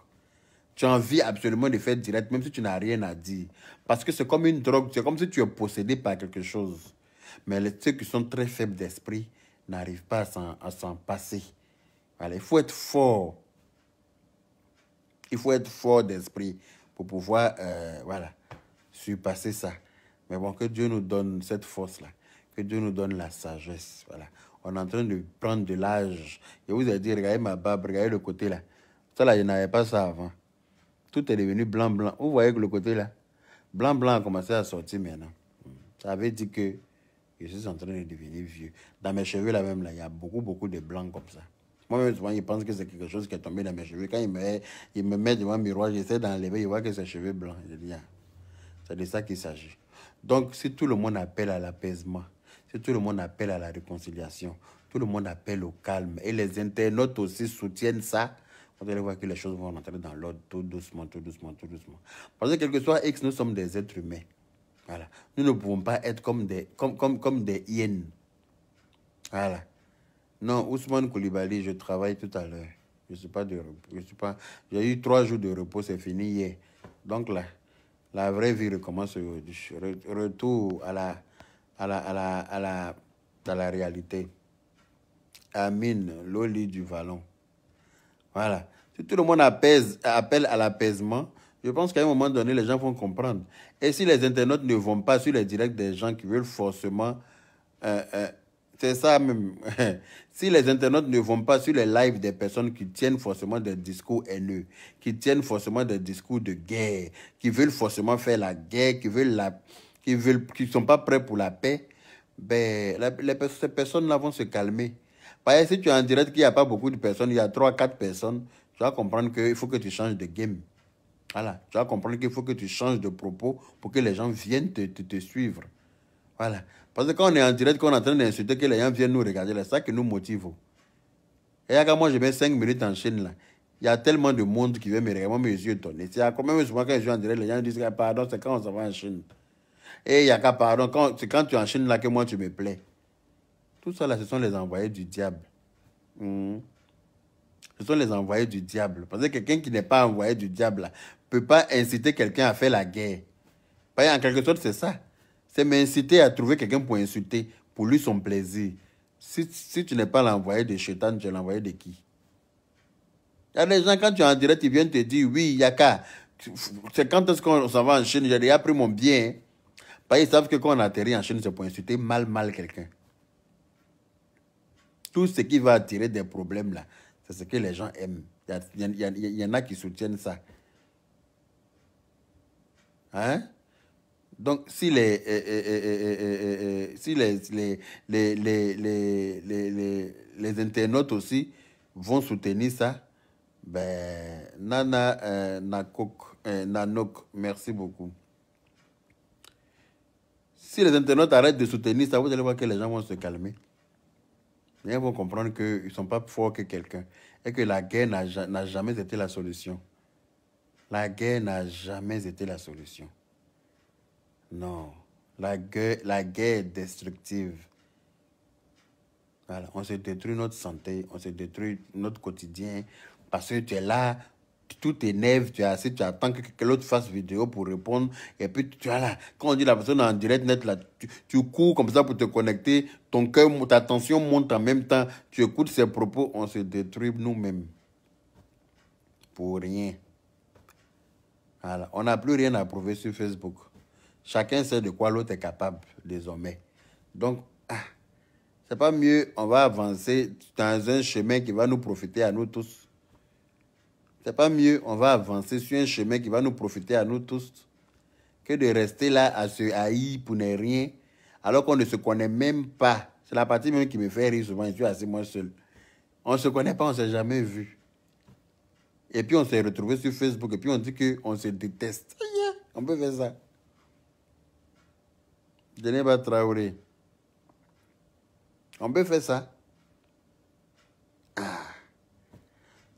Tu as envie absolument de faire direct, même si tu n'as rien à dire. Parce que c'est comme une drogue. C'est comme si tu es possédé par quelque chose. Mais les, ceux qui sont très faibles d'esprit n'arrivent pas à s'en passer il faut être fort. Il faut être fort d'esprit pour pouvoir, euh, voilà, surpasser ça. Mais bon, que Dieu nous donne cette force-là, que Dieu nous donne la sagesse, voilà. On est en train de prendre de l'âge. Je vous ai dit, regardez ma barbe, regardez le côté là. Ça là, je n'avais pas ça avant. Tout est devenu blanc, blanc. Vous voyez que le côté là, blanc, blanc a commencé à sortir maintenant. Ça veut dit que je suis en train de devenir vieux. Dans mes cheveux là même, là, il y a beaucoup, beaucoup de blancs comme ça. Moi-même, pense que c'est quelque chose qui est tombé dans mes cheveux. Quand il me, il me met devant un miroir, j'essaie d'enlever, il voit que c'est cheveux blancs. Ah, c'est de ça qu'il s'agit. Donc, si tout le monde appelle à l'apaisement, si tout le monde appelle à la réconciliation, tout le monde appelle au calme, et les internautes aussi soutiennent ça, vous allez voir que les choses vont rentrer dans l'ordre tout doucement, tout doucement, tout doucement. Parce que, quel que soit X, nous sommes des êtres humains. Voilà. Nous ne pouvons pas être comme des, comme, comme, comme des hyènes. Voilà. Non, Ousmane Koulibaly, je travaille tout à l'heure. Je suis pas de suis pas. J'ai eu trois jours de repos, c'est fini hier. Donc là, la vraie vie recommence aujourd'hui. Retour à la, à la, à la, à la, réalité. Amine, l'oli du vallon. Voilà. Si tout le monde appelle à l'apaisement, je pense qu'à un moment donné, les gens vont comprendre. Et si les internautes ne vont pas sur les directs des gens qui veulent forcément euh, euh, c'est ça même. si les internautes ne vont pas sur les lives des personnes qui tiennent forcément des discours haineux, qui tiennent forcément des discours de guerre, qui veulent forcément faire la guerre, qui veulent qui veulent, sont pas prêts pour la paix, ben, les, ces personnes-là vont se calmer. Par exemple, si tu es en direct qu'il n'y a pas beaucoup de personnes, il y a 3 quatre personnes, tu vas comprendre qu'il faut que tu changes de game. Voilà. Tu vas comprendre qu'il faut que tu changes de propos pour que les gens viennent te, te suivre. Voilà. Parce que quand on est en direct, qu'on est en train d'insulter, que les gens viennent nous regarder, c'est ça qui nous motive. Et quand moi, je mets 5 minutes en chaîne, là, il y a tellement de monde qui vient me regarder, moi, mes yeux y C'est quand même souvent quand je suis en direct, les gens disent, que ah, pardon, c'est quand on s'en va en Chine. Et il y a qu'à pardon, c'est quand tu es en Chine, là, que moi, tu me plais. Tout ça, là, ce sont les envoyés du diable. Hmm. Ce sont les envoyés du diable. Parce que quelqu'un qui n'est pas envoyé du diable ne peut pas inciter quelqu'un à faire la guerre. En quelque sorte, c'est ça. C'est m'inciter à trouver quelqu'un pour insulter, pour lui son plaisir. Si, tu n'es pas l'envoyé de Chétan, tu es l'envoyé de qui Il y a des gens, quand tu es en direct, ils viennent te dire Oui, Yaka, c'est quand est-ce qu'on s'en va en Chine J'ai déjà pris mon bien. Hein. Ils savent que quand on atterrit en Chine, c'est pour insulter mal, mal quelqu'un. Tout ce qui va attirer des problèmes là, c'est ce que les gens aiment. Il y en a qui soutiennent ça. Hein donc, si les, si les, les, les, internautes aussi vont soutenir ça, ben, Nana euh, euh, Nanok, merci beaucoup. Si les internautes arrêtent de soutenir ça, vous allez voir que les gens vont se calmer. Les gens vont comprendre qu'ils ne sont pas forts que quelqu'un et que la guerre n'a jamais été la solution. La guerre n'a jamais été la solution. Non. La guerre, la guerre est destructive. On se détruit notre santé, on se détruit notre quotidien parce que tu es là, tout t'énerve, tu es assis, tu attends que, l'autre fasse vidéo pour répondre. Et puis tu as là, quand on dit la personne en direct net, là, tu, tu cours comme ça pour te connecter, ton cœur, ta tension monte en même temps, tu écoutes ses propos, on se détruit nous-mêmes. Pour rien. Voilà. On n'a plus rien à prouver sur Facebook. Chacun sait de quoi l'autre est capable désormais. Donc, ah, c'est pas mieux, on va avancer dans un chemin qui va nous profiter à nous tous. C'est pas mieux, on va avancer sur un chemin qui va nous profiter à nous tous que de rester là à se haïr pour ne rien, alors qu'on ne se connaît même pas. C'est la partie même qui me fait rire souvent, je suis assez moi seul. On ne se connaît pas, on ne s'est jamais vu. Et puis on s'est retrouvé sur Facebook et puis on dit qu'on se déteste. On peut faire ça pas Traoré. On peut faire ça. Ah.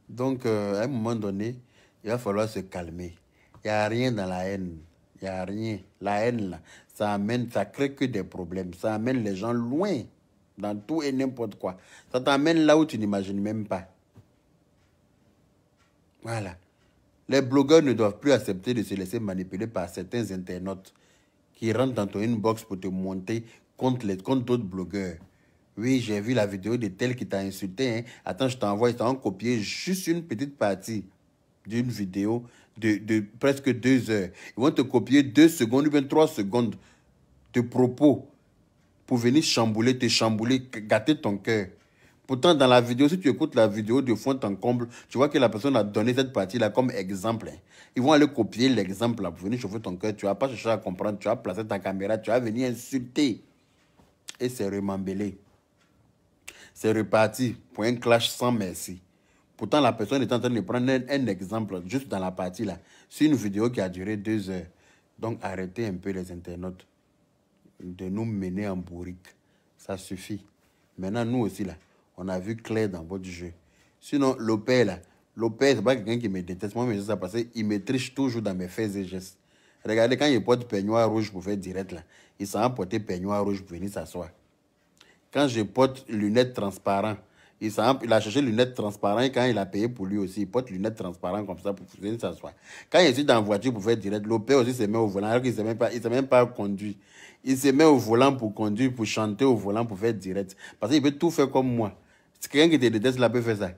Donc, euh, à un moment donné, il va falloir se calmer. Il n'y a rien dans la haine. Il n'y a rien. La haine, ça amène, ça crée que des problèmes. Ça amène les gens loin dans tout et n'importe quoi. Ça t'amène là où tu n'imagines même pas. Voilà. Les blogueurs ne doivent plus accepter de se laisser manipuler par certains internautes qui rentrent dans ton inbox pour te monter contre les contre d'autres blogueurs. Oui, j'ai vu la vidéo de tel qui t'a insulté. Hein. Attends, je t'envoie, ils t'ont copié juste une petite partie d'une vidéo de, presque deux heures. Ils vont te copier deux secondes ou bien trois secondes de propos pour venir chambouler, te chambouler, gâter ton cœur. Pourtant, dans la vidéo, si tu écoutes la vidéo de fond en comble, tu vois que la personne a donné cette partie-là comme exemple. Hein. Ils vont aller copier l'exemple là pour venir chauffer ton cœur. Tu vas pas chercher à comprendre, tu vas placer ta caméra, tu vas venir insulter. Et c'est remembellé. C'est reparti pour un clash sans merci. Pourtant, la personne est en train de prendre un, un exemple juste dans la partie là. C'est une vidéo qui a duré deux heures. Donc, arrêtez un peu les internautes de nous mener en bourrique. Ça suffit. Maintenant, nous aussi là on a vu clair dans votre jeu. Sinon, Lopez, là, Lopez, c'est pas quelqu'un qui me déteste. Moi, mais ça parce qu'il me triche toujours dans mes faits et gestes. Regardez, quand il porte peignoir rouge pour faire direct, là, il s'en porté peignoir rouge pour venir s'asseoir. Quand je porte lunettes transparentes, il, il a cherché lunettes transparentes quand il a payé pour lui aussi. Il porte lunettes transparentes comme ça pour venir s'asseoir. Quand il est dans la voiture pour faire direct, Lopez aussi se met au volant alors qu'il ne s'est même pas, il même conduit. Il se met au volant pour conduire, pour chanter au volant, pour faire direct. Parce qu'il peut tout faire comme moi. C'est quelqu'un qui te déteste là peut faire ça.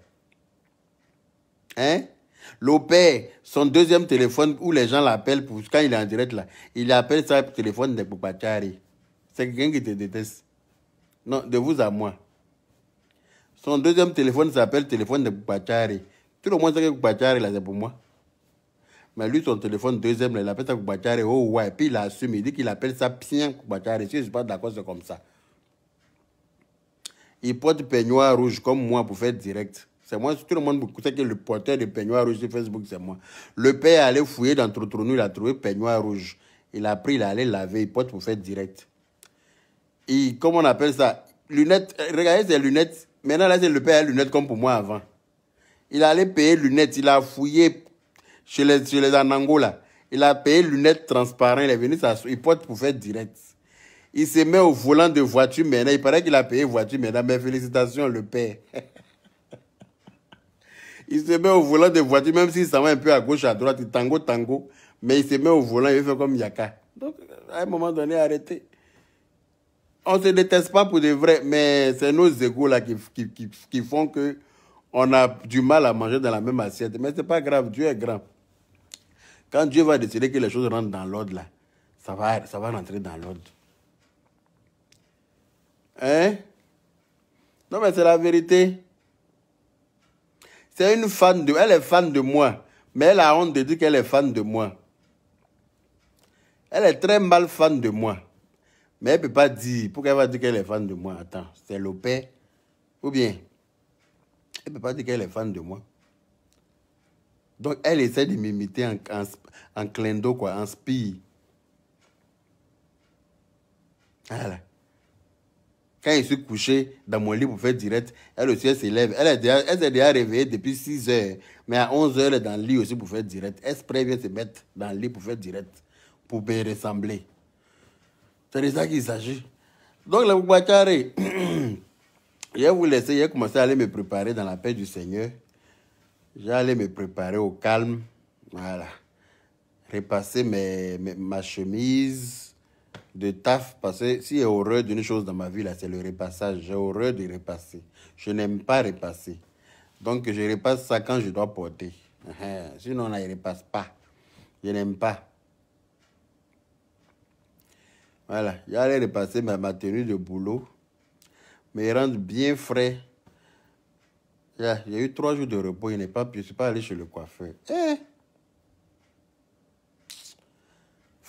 Hein? L'opère, son deuxième téléphone où les gens l'appellent quand il est en direct là, il appelle ça téléphone de Poupachari. C'est quelqu'un qui te déteste. Non, de vous à moi. Son deuxième téléphone s'appelle téléphone de Poupachari. Tout le monde sait que Poupachari là, c'est pour moi. Mais lui, son téléphone deuxième, il appelle ça Poupachari. Oh ouais, puis il assume. Il dit qu'il appelle ça Pien Poupachari. Si je ne suis pas d'accord, c'est comme ça il porte peignoir rouge comme moi pour faire direct. C'est moi, tout le monde sait que le porteur de peignoir rouge sur Facebook, c'est moi. Le père allait fouiller dans nous, il a trouvé peignoir rouge. Il a pris, il est allé laver, il porte pour faire direct. Et comment on appelle ça Lunettes, euh, regardez ces lunettes. Maintenant, là, c'est le père a lunettes comme pour moi avant. Il allait payer lunettes, il a fouillé chez les, chez là. Il a payé lunettes transparentes, il est venu, il porte pour faire direct. Il se met au volant de voiture maintenant. Il paraît qu'il a payé voiture maintenant. Mais félicitations, le père. il se met au volant de voiture, même s'il s'en va un peu à gauche, à droite, tango, tango. Mais il se met au volant, il fait comme Yaka. Donc, à un moment donné, arrêtez. On ne se déteste pas pour de vrai, mais c'est nos égaux là qui, font que on a du mal à manger dans la même assiette. Mais ce n'est pas grave, Dieu est grand. Quand Dieu va décider que les choses rentrent dans l'ordre, là, ça va, ça va rentrer dans l'ordre. Hein Non, mais c'est la vérité. C'est une fan de... Elle est fan de moi. Mais elle a honte de dire qu'elle est fan de moi. Elle est très mal fan de moi. Mais elle ne peut pas dire. Pourquoi elle va dire qu'elle est fan de moi Attends, c'est le Ou bien, elle ne peut pas dire qu'elle est fan de moi. Donc, elle essaie de m'imiter en, en, clin d'eau, quoi, en spi. Voilà quand je suis couché dans mon lit pour faire direct, elle aussi s'élève. Elle, est déjà, elle s'est déjà réveillée depuis 6 heures. Mais à 11 heures, elle est dans le lit aussi pour faire direct. Elle se prévient se mettre dans le lit pour faire direct, pour bien ressembler. C'est de ça qu'il s'agit. Donc, le je vais vous laisser. J'ai commencé à aller me préparer dans la paix du Seigneur. J'allais me préparer au calme. Voilà. Repasser ma chemise de taf parce que s'il y horreur d'une chose dans ma vie, là, c'est le repassage. J'ai horreur de repasser. Je n'aime pas repasser. Donc, je repasse ça quand je dois porter. Uh-huh. Sinon, là, ne repasse pas. Je n'aime pas. Voilà. J'allais repasser ma, tenue de boulot, mais rendre bien frais. J'ai eu trois jours de repos. Je n'ai pas, je suis pas allé chez le coiffeur. Eh!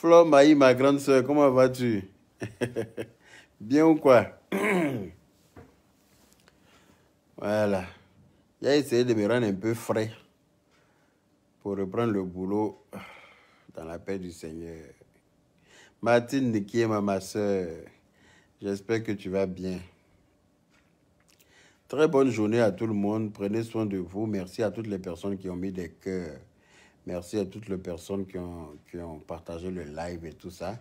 Flo, Maï, ma grande soeur, comment vas-tu Bien ou quoi Voilà. J'ai essayé de me rendre un peu frais pour reprendre le boulot dans la paix du Seigneur. Martine Nikiema, ma soeur, j'espère que tu vas bien. Très bonne journée à tout le monde. Prenez soin de vous. Merci à toutes les personnes qui ont mis des cœurs. Merci à toutes les personnes qui ont, qui ont partagé le live et tout ça.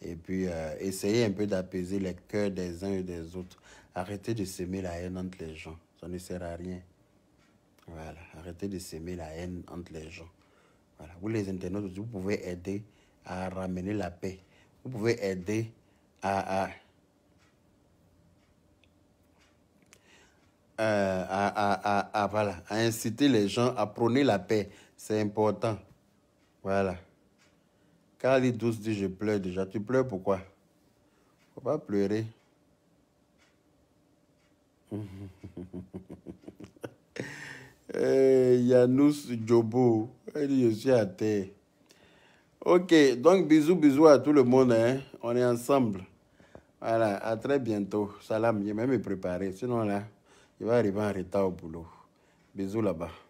Et puis, euh, essayez un peu d'apaiser les cœurs des uns et des autres. Arrêtez de semer la haine entre les gens. Ça ne sert à rien. Voilà. Arrêtez de semer la haine entre les gens. Voilà. Vous, les internautes, vous pouvez aider à ramener la paix. Vous pouvez aider à, à, euh, à inciter les gens à prôner la paix. C'est important. Voilà. Car les douce dit je pleure déjà. Tu pleures pourquoi Faut pas pleurer. euh, Yanous Jobo, elle dit je suis à terre. Ok, donc bisous, bisous à tout le monde. Hein? On est ensemble. Voilà, à très bientôt. Salam, je vais me préparer. Sinon là, il va arriver en retard au boulot. Bisous là-bas.